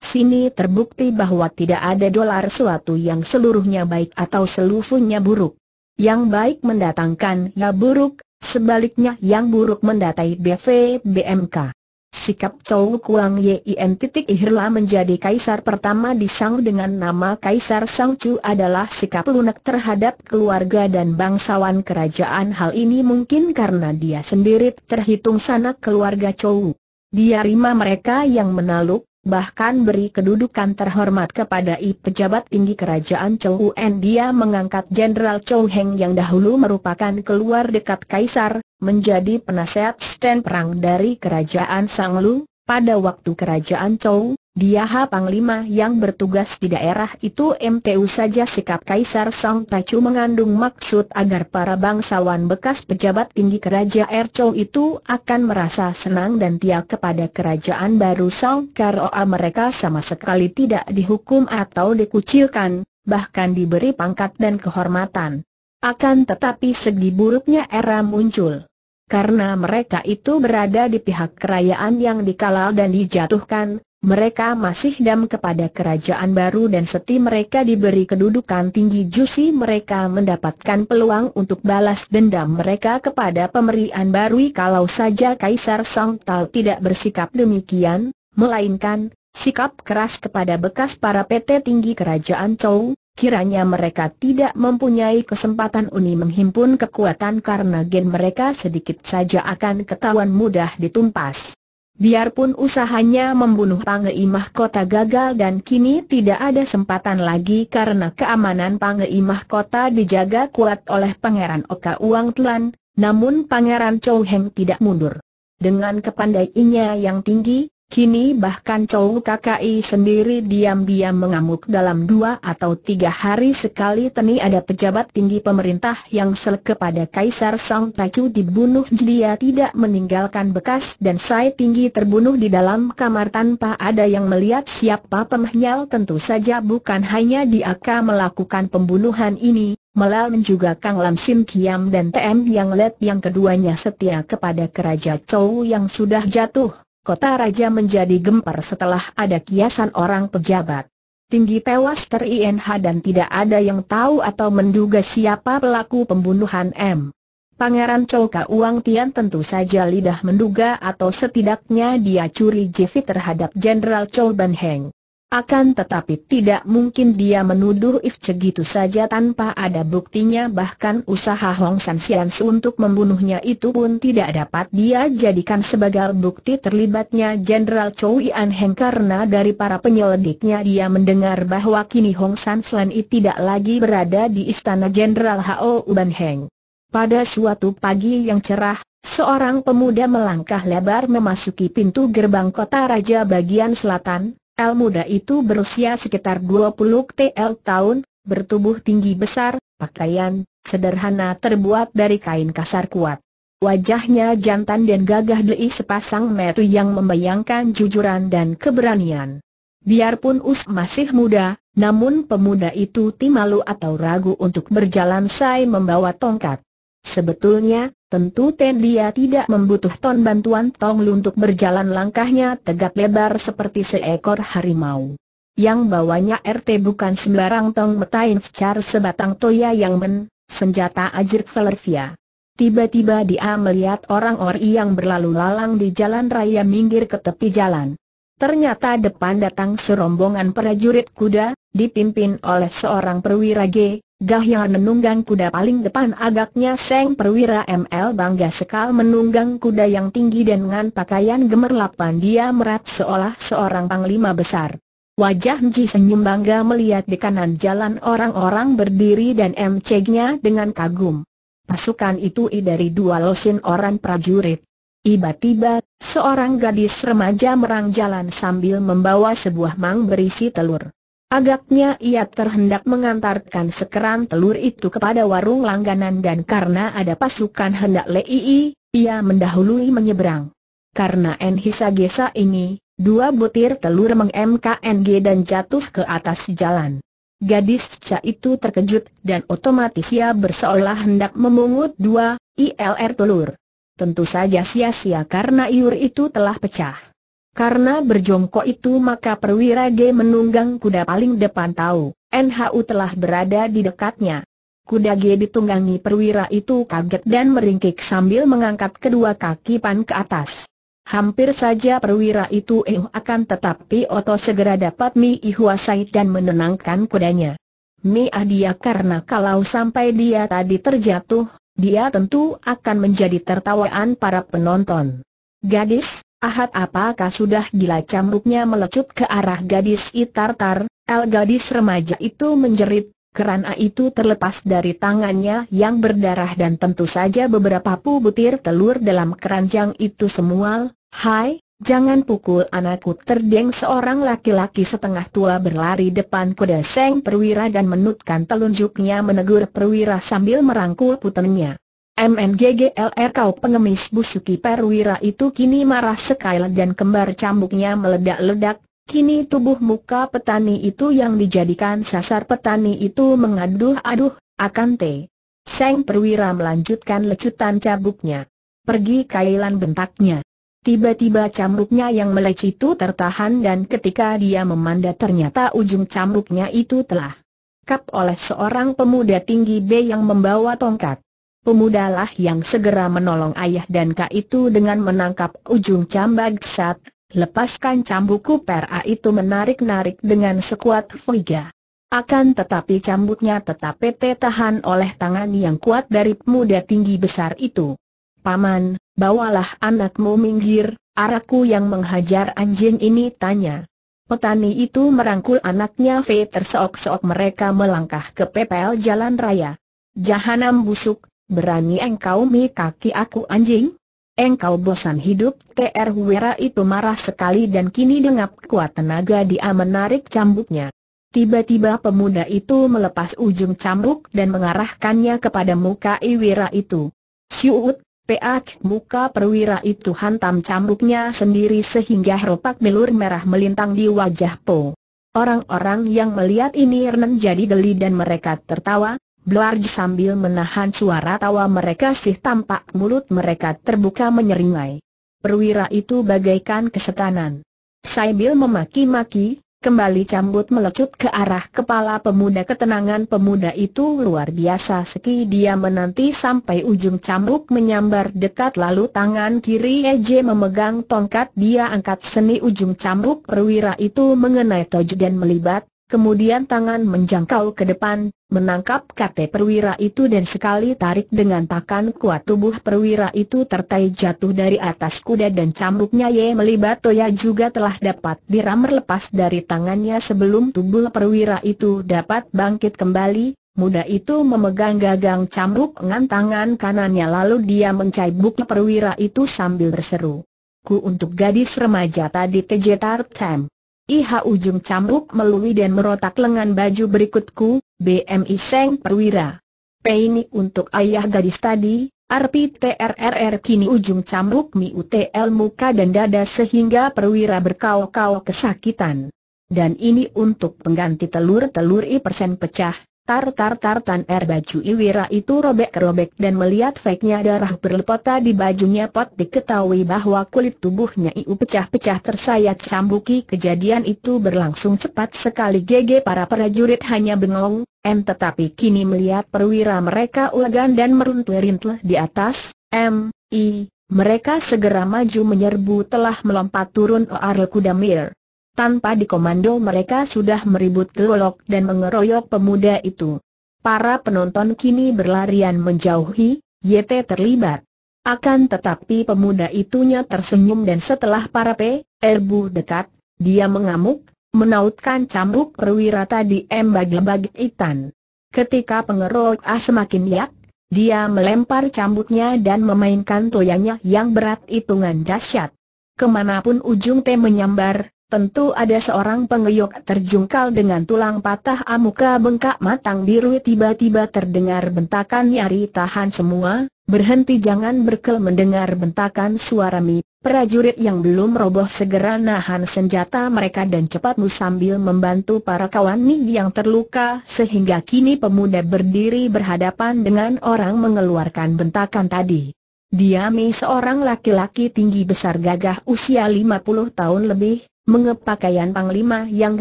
Sini terbukti bahwa tidak ada dolar suatu yang seluruhnya baik atau seluruhnya buruk. Yang baik mendatangkan ya buruk, sebaliknya yang buruk mendatai BVBMK. Sikap Chow Kuang Yin titik Ihla menjadi kaisar pertama di Sang dengan nama Kaisar Sang Chu adalah sikap lunak terhadap keluarga dan bangsawan kerajaan hal ini mungkin karena dia sendiri terhitung sanak keluarga Chow. Dia rima mereka yang menaluk, bahkan beri kedudukan terhormat kepada i pejabat tinggi kerajaan Chou En. Dia mengangkat Jenderal Chou Heng yang dahulu merupakan keluar dekat Kaisar, menjadi penasehat stand perang dari kerajaan Sang Lu, pada waktu kerajaan Chou, dia Panglima yang bertugas di daerah itu MTU saja sikap Kaisar Sang Tacu mengandung maksud agar para bangsawan bekas pejabat tinggi kerajaan Chow itu akan merasa senang dan tia kepada kerajaan baru Sang Karoa mereka sama sekali tidak dihukum atau dikucilkan, bahkan diberi pangkat dan kehormatan. Akan tetapi segi buruknya era muncul karena mereka itu berada di pihak kerajaan yang dikala dan dijatuhkan, mereka masih dam kepada kerajaan baru dan seti mereka diberi kedudukan tinggi Jusi mereka mendapatkan peluang untuk balas dendam mereka kepada pemerian baru kalau saja Kaisar Song tidak bersikap demikian, melainkan sikap keras kepada bekas para PT tinggi kerajaan Chou, kiranya mereka tidak mempunyai kesempatan uni menghimpun kekuatan karena gen mereka sedikit saja akan ketahuan mudah ditumpas. Biarpun usahanya membunuh Pangei Kota gagal dan kini tidak ada sempatan lagi karena keamanan Pangei Kota dijaga kuat oleh Pangeran Oka Uang Tuan, namun Pangeran Chow Heng tidak mundur. Dengan kepandainya yang tinggi, Kini bahkan Chow KKI sendiri diam-diam mengamuk dalam dua atau tiga hari sekali teni ada pejabat tinggi pemerintah yang sel kepada Kaisar Song Tacu dibunuh dia tidak meninggalkan bekas dan Sai Tinggi terbunuh di dalam kamar tanpa ada yang melihat siapa pemahnyal tentu saja bukan hanya diaka melakukan pembunuhan ini, melalui juga Kang Lam Sim Kiam dan TM Yang Let yang keduanya setia kepada Kerajaan Chow yang sudah jatuh kota raja menjadi gempar setelah ada kiasan orang pejabat. Tinggi tewas terinh dan tidak ada yang tahu atau menduga siapa pelaku pembunuhan M. Pangeran Choka Uang Tian tentu saja lidah menduga atau setidaknya dia curi Jivi terhadap Jenderal Chou Ban Heng. Akan tetapi tidak mungkin dia menuduh Ifce gitu saja tanpa ada buktinya bahkan usaha Hong San Sian untuk membunuhnya itu pun tidak dapat dia jadikan sebagai bukti terlibatnya Jenderal Chou An Heng karena dari para penyelidiknya dia mendengar bahwa kini Hong San Sian tidak lagi berada di istana Jenderal Hao Uban Heng. Pada suatu pagi yang cerah, seorang pemuda melangkah lebar memasuki pintu gerbang kota raja bagian selatan El muda itu berusia sekitar 20 TL tahun, bertubuh tinggi besar, pakaian sederhana terbuat dari kain kasar kuat. Wajahnya jantan dan gagah dei sepasang metu yang membayangkan jujuran dan keberanian. Biarpun Us masih muda, namun pemuda itu timalu atau ragu untuk berjalan saya membawa tongkat. Sebetulnya, Tentu Ten dia tidak membutuhkan bantuan Tong Lu untuk berjalan langkahnya tegak lebar seperti seekor harimau. Yang bawanya RT bukan sembarang Tong Metain secara sebatang toya yang men, senjata ajir Selevia. Tiba-tiba dia melihat orang-orang yang berlalu lalang di jalan raya minggir ke tepi jalan. Ternyata depan datang serombongan prajurit kuda, dipimpin oleh seorang perwira G, Gahyar menunggang kuda paling depan agaknya Seng Perwira ML bangga sekal menunggang kuda yang tinggi dan dengan pakaian gemerlapan dia merat seolah seorang panglima besar. Wajah Mji senyum bangga melihat di kanan jalan orang-orang berdiri dan mc nya dengan kagum. Pasukan itu i dari dua losin orang prajurit. Tiba-tiba, seorang gadis remaja merang jalan sambil membawa sebuah mang berisi telur. Agaknya ia terhendak mengantarkan sekeran telur itu kepada warung langganan dan karena ada pasukan hendak lei, ia mendahului menyeberang. Karena Enhisa Gesa ini, dua butir telur meng-MKNG dan jatuh ke atas jalan. Gadis Ca itu terkejut dan otomatis ia berseolah hendak memungut dua ILR telur. Tentu saja sia-sia karena iur itu telah pecah. Karena berjongkok itu maka perwira G menunggang kuda paling depan tahu, NHU telah berada di dekatnya. Kuda G ditunggangi perwira itu kaget dan meringkik sambil mengangkat kedua kaki pan ke atas. Hampir saja perwira itu eh akan tetapi Oto segera dapat Mi Ihuasai dan menenangkan kudanya. Mi Adia karena kalau sampai dia tadi terjatuh, dia tentu akan menjadi tertawaan para penonton. Gadis, Ahad apakah sudah gila cambuknya melecut ke arah gadis Itartar, el gadis remaja itu menjerit, kerana itu terlepas dari tangannya yang berdarah dan tentu saja beberapa pu butir telur dalam keranjang itu semua, hai, jangan pukul anakku terdeng seorang laki-laki setengah tua berlari depan kuda seng perwira dan menutkan telunjuknya menegur perwira sambil merangkul putrinya. MNGGLR kau pengemis busuki perwira itu kini marah sekali dan kembar cambuknya meledak-ledak, kini tubuh muka petani itu yang dijadikan sasar petani itu mengaduh-aduh, akan te. Seng perwira melanjutkan lecutan cabuknya. Pergi kailan bentaknya. Tiba-tiba cambuknya yang meleci itu tertahan dan ketika dia memanda ternyata ujung cambuknya itu telah kap oleh seorang pemuda tinggi B yang membawa tongkat. Pemudalah yang segera menolong ayah dan kak itu dengan menangkap ujung cambag sat, lepaskan cambuku pera itu menarik-narik dengan sekuat fuga. Akan tetapi cambuknya tetap PT tahan oleh tangan yang kuat dari pemuda tinggi besar itu. Paman, bawalah anakmu minggir, araku yang menghajar anjing ini tanya. Petani itu merangkul anaknya V terseok-seok mereka melangkah ke pepel jalan raya. Jahanam busuk, berani engkau kaki aku anjing? Engkau bosan hidup, TR Wera itu marah sekali dan kini dengap kuat tenaga dia menarik cambuknya. Tiba-tiba pemuda itu melepas ujung cambuk dan mengarahkannya kepada muka Iwira itu. Siut, peak muka perwira itu hantam cambuknya sendiri sehingga heropak melur merah melintang di wajah Po. Orang-orang yang melihat ini renang jadi geli dan mereka tertawa, Blarg sambil menahan suara tawa mereka sih tampak mulut mereka terbuka menyeringai. Perwira itu bagaikan kesetanan. Saibil memaki-maki, kembali cambut melecut ke arah kepala pemuda ketenangan pemuda itu luar biasa seki dia menanti sampai ujung cambuk menyambar dekat lalu tangan kiri ej memegang tongkat dia angkat seni ujung cambuk perwira itu mengenai Toju dan melibat, kemudian tangan menjangkau ke depan, menangkap kate perwira itu dan sekali tarik dengan pakan kuat tubuh perwira itu tertai jatuh dari atas kuda dan cambuknya Ye Toya juga telah dapat diram lepas dari tangannya sebelum tubuh perwira itu dapat bangkit kembali. Muda itu memegang gagang cambuk dengan tangan kanannya lalu dia mencabuk perwira itu sambil berseru. Ku untuk gadis remaja tadi kejetar Tem. Iha ujung cambuk melui dan merotak lengan baju berikutku, BMI Seng Perwira. P ini untuk ayah gadis tadi, RPTRRR kini ujung cambuk mi UTL muka dan dada sehingga perwira berkau-kau kesakitan. Dan ini untuk pengganti telur-telur I persen pecah, Tar-tar-tartan er baju Iwira itu robek-robek dan melihat feknya darah berlepota di bajunya pot diketahui bahwa kulit tubuhnya Iu pecah-pecah tersayat cambuki kejadian itu berlangsung cepat sekali GG para prajurit hanya bengong, M tetapi kini melihat perwira mereka ulagan dan meruntuh-rintuh di atas, M, I, mereka segera maju menyerbu telah melompat turun Oar Kudamir. Tanpa dikomando mereka sudah meribut gelolok dan mengeroyok pemuda itu. Para penonton kini berlarian menjauhi, YT terlibat. Akan tetapi pemuda itunya tersenyum dan setelah para P, Erbu dekat, dia mengamuk, menautkan cambuk perwira tadi embag lembag itan. Ketika pengerok A semakin yak, dia melempar cambuknya dan memainkan toyanya yang berat hitungan dahsyat. Kemanapun ujung T menyambar, tentu ada seorang pengeyok terjungkal dengan tulang patah amuka bengkak matang biru tiba-tiba terdengar bentakan nyari tahan semua, berhenti jangan berkel mendengar bentakan suara mi. Prajurit yang belum roboh segera nahan senjata mereka dan cepat sambil membantu para kawan Mi yang terluka sehingga kini pemuda berdiri berhadapan dengan orang mengeluarkan bentakan tadi. Diami seorang laki-laki tinggi besar gagah usia 50 tahun lebih, mengepakaian panglima yang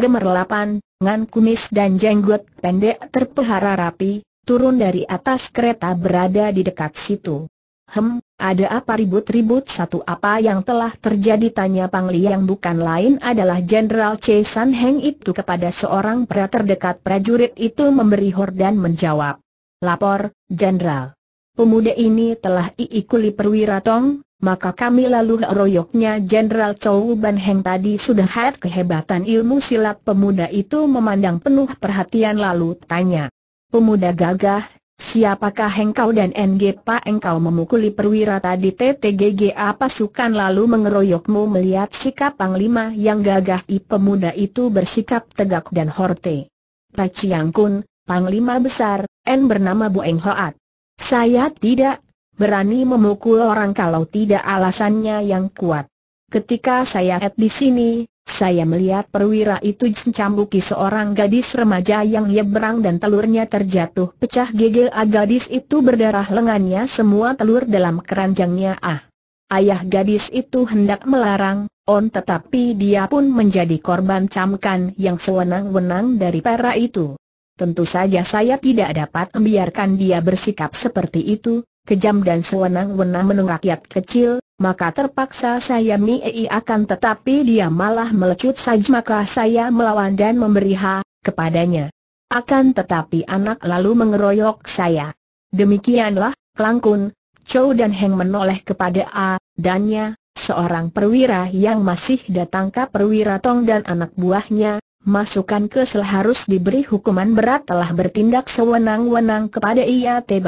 gemerlapan, ngan kumis dan jenggot pendek terpelihara rapi, turun dari atas kereta berada di dekat situ. Hem, ada apa ribut-ribut satu apa yang telah terjadi tanya Pangli yang bukan lain adalah Jenderal Che San Heng itu kepada seorang pria terdekat prajurit itu memberi hor dan menjawab. Lapor, Jenderal. Pemuda ini telah iikuli perwira Tong, maka kami lalu royoknya Jenderal Chou Ban Heng tadi sudah hat kehebatan ilmu silat pemuda itu memandang penuh perhatian lalu tanya. Pemuda gagah, siapakah engkau dan NG Pak engkau memukuli perwira tadi TTGG apa sukan lalu mengeroyokmu melihat sikap Panglima yang gagah i pemuda itu bersikap tegak dan horte. Paciang Kun, Panglima Besar, N bernama Bu Eng Hoat. Saya tidak, berani memukul orang kalau tidak alasannya yang kuat. Ketika saya at di sini, saya melihat perwira itu mencambuki seorang gadis remaja yang nyebrang dan telurnya terjatuh pecah gegel. Gadis itu berdarah lengannya semua telur dalam keranjangnya ah. Ayah gadis itu hendak melarang, On tetapi dia pun menjadi korban camkan yang sewenang-wenang dari para itu. Tentu saja saya tidak dapat membiarkan dia bersikap seperti itu, kejam dan sewenang-wenang menung rakyat kecil, maka terpaksa saya miei akan tetapi dia malah melecut saja maka saya melawan dan memberi ha kepadanya. Akan tetapi anak lalu mengeroyok saya. Demikianlah, Langkun, Chow dan Heng menoleh kepada A, dannya, seorang perwira yang masih datang ke perwira Tong dan anak buahnya, masukan ke harus diberi hukuman berat telah bertindak sewenang-wenang kepada ia te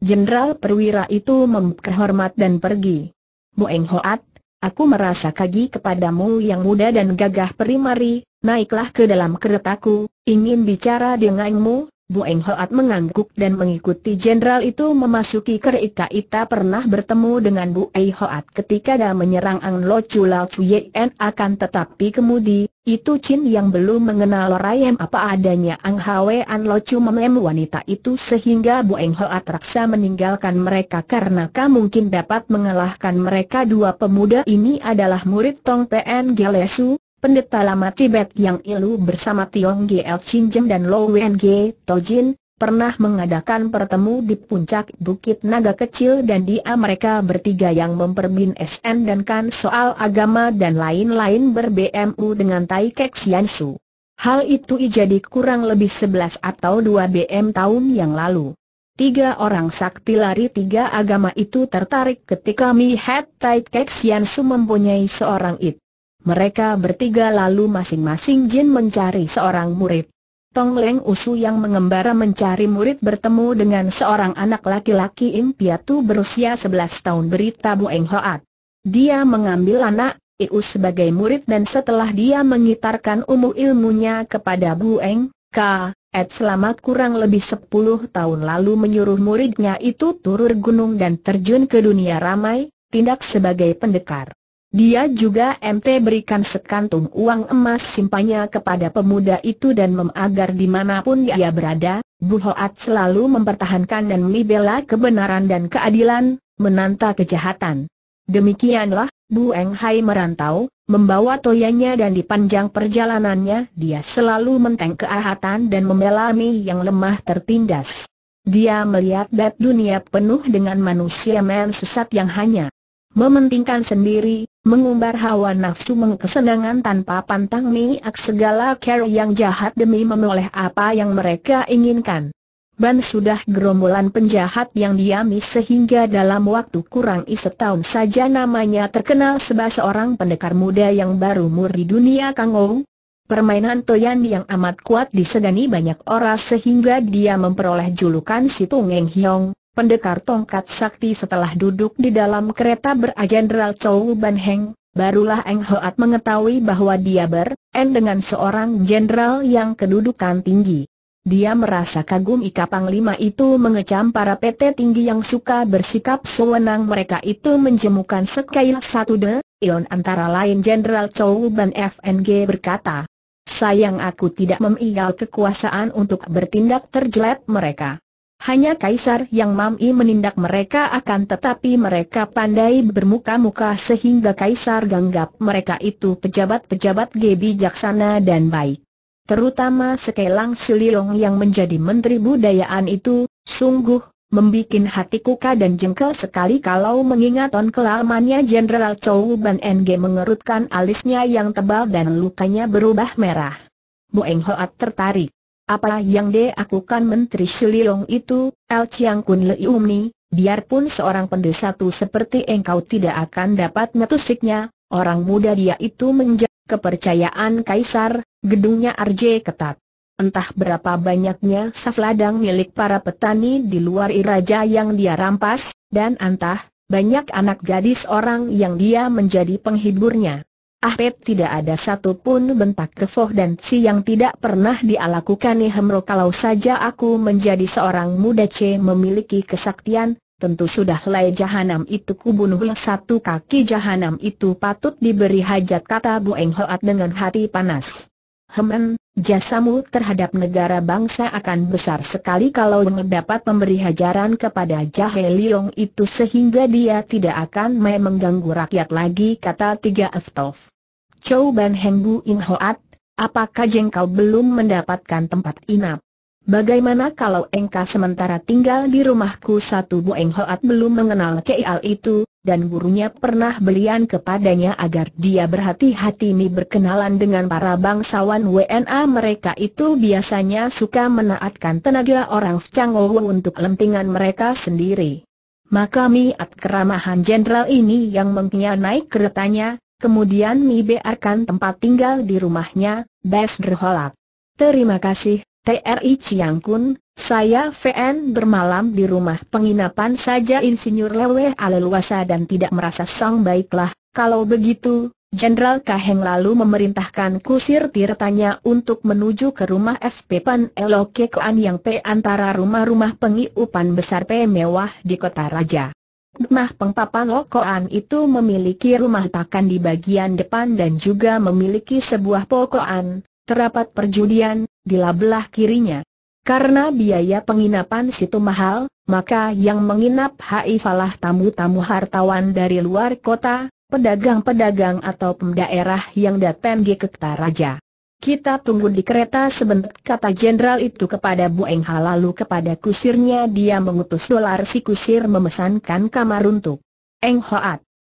Jenderal perwira itu membekah hormat dan pergi. Bu Eng Hoat, aku merasa kagi kepadamu yang muda dan gagah perimari, naiklah ke dalam keretaku, ingin bicara denganmu. Bu Eng Hoat mengangguk dan mengikuti jenderal itu memasuki kereta Ita pernah bertemu dengan Bu Eng Hoat ketika dia menyerang Ang Lo Chula Chuyen akan tetapi kemudi, itu Chin yang belum mengenal Rayem apa adanya Ang Hwe An Lo Chu memem wanita itu sehingga Bu Eng Ho Atraksa meninggalkan mereka karena mungkin dapat mengalahkan mereka dua pemuda ini adalah murid Tong PN Gelesu, pendeta lama Tibet yang ilu bersama Tiong Gel Chin Jem dan Lo Wen Ge Tojin, pernah mengadakan pertemu di puncak Bukit Naga Kecil dan dia mereka bertiga yang memperbin SN dan kan soal agama dan lain-lain berbmu dengan Tai Kek Sian Su. Hal itu jadi kurang lebih 11 atau 2 BM tahun yang lalu. Tiga orang sakti lari tiga agama itu tertarik ketika Mi Het Tai Kek Sian Su mempunyai seorang it. Mereka bertiga lalu masing-masing Jin mencari seorang murid. Tong Leng Usu yang mengembara mencari murid bertemu dengan seorang anak laki-laki Piatu berusia 11 tahun berita Bu Eng Hoat. Dia mengambil anak Iu sebagai murid dan setelah dia mengitarkan umur ilmunya kepada Bu Eng, K. Ed selama kurang lebih 10 tahun lalu menyuruh muridnya itu turun gunung dan terjun ke dunia ramai, tindak sebagai pendekar. Dia juga MT berikan sekantung uang emas simpannya kepada pemuda itu dan memagar dimanapun ia berada, Bu Hoat selalu mempertahankan dan membela kebenaran dan keadilan, menanta kejahatan. Demikianlah, Bu Eng Hai merantau, membawa toyanya dan di panjang perjalanannya dia selalu menteng keahatan dan membela Mi yang lemah tertindas. Dia melihat bad dunia penuh dengan manusia men sesat yang hanya mementingkan sendiri, mengumbar hawa nafsu mengkesenangan tanpa pantang niak segala care yang jahat demi memoleh apa yang mereka inginkan. Ban sudah gerombolan penjahat yang diamis sehingga dalam waktu kurang setahun saja namanya terkenal sebagai seorang pendekar muda yang baru mur di dunia Kangou. Permainan Toyan yang amat kuat disegani banyak orang sehingga dia memperoleh julukan si Tungeng Hiong. Pendekar tongkat sakti setelah duduk di dalam kereta berajendral Chow Ban Heng, barulah Eng Hoat mengetahui bahwa dia ber dengan seorang jenderal yang kedudukan tinggi. Dia merasa kagum Ika Panglima itu mengecam para PT tinggi yang suka bersikap sewenang mereka itu menjemukan sekail satu de, ion antara lain Jenderal Chow Ban FNG berkata, Sayang aku tidak memegal kekuasaan untuk bertindak terjelat mereka. Hanya kaisar yang mampu menindak mereka akan tetapi mereka pandai bermuka-muka sehingga kaisar ganggap mereka itu pejabat-pejabat bijaksana dan baik. Terutama sekelang Siliong yang menjadi menteri budayaan itu, sungguh, membuat hatiku dan jengkel sekali kalau mengingat on kelamannya Jenderal Chou Ban Ng mengerutkan alisnya yang tebal dan lukanya berubah merah. Bu Eng Hoat tertarik. Apa yang diakukan Menteri Shiliong itu, El Chiang Kun Umni, biarpun seorang pendesatu seperti engkau tidak akan dapat ngetusiknya, orang muda dia itu menjaga kepercayaan kaisar, gedungnya RJ ketat. Entah berapa banyaknya safladang milik para petani di luar Iraja yang dia rampas, dan entah, banyak anak gadis orang yang dia menjadi penghiburnya. Ahpet tidak ada satu pun bentak kefoh dan si yang tidak pernah dialakukan Hemro kalau saja aku menjadi seorang muda C memiliki kesaktian, tentu sudah lay jahanam itu kubunuh satu kaki jahanam itu patut diberi hajat kata Bu enghoat dengan hati panas. Hemen, Jasamu terhadap negara bangsa akan besar sekali kalau mendapat memberi hajaran kepada Jahe Liong itu sehingga dia tidak akan mengganggu rakyat lagi kata tiga Eftof. Chou Ban Heng Bu In Hoat, apakah jengkau belum mendapatkan tempat inap? Bagaimana kalau engkau sementara tinggal di rumahku satu Bu Eng Hoat belum mengenal KL itu, dan gurunya pernah belian kepadanya agar dia berhati-hati ini berkenalan dengan para bangsawan WNA mereka itu biasanya suka menaatkan tenaga orang Changowo untuk lempingan mereka sendiri. Maka miat keramahan jenderal ini yang naik keretanya, kemudian mi biarkan tempat tinggal di rumahnya, Bes Derholak. Terima kasih, TRI Chiang Kun, saya VN bermalam di rumah penginapan saja Insinyur Lewe aleluasa dan tidak merasa sang baiklah, kalau begitu, Jenderal Kaheng lalu memerintahkan kusir tirtanya untuk menuju ke rumah FP Pan Elokekuan yang P antara rumah-rumah pengiupan besar P mewah di kota raja. Rumah pengpapan lokoan itu memiliki rumah pakan di bagian depan dan juga memiliki sebuah pokoan, Terdapat perjudian, di labelah kirinya. Karena biaya penginapan situ mahal, maka yang menginap haifalah tamu-tamu hartawan dari luar kota, pedagang-pedagang atau pemdaerah yang datang ke kota raja. Kita tunggu di kereta sebentar kata jenderal itu kepada Bu Engha lalu kepada kusirnya dia mengutus dolar si kusir memesankan kamar untuk Eng Hoat.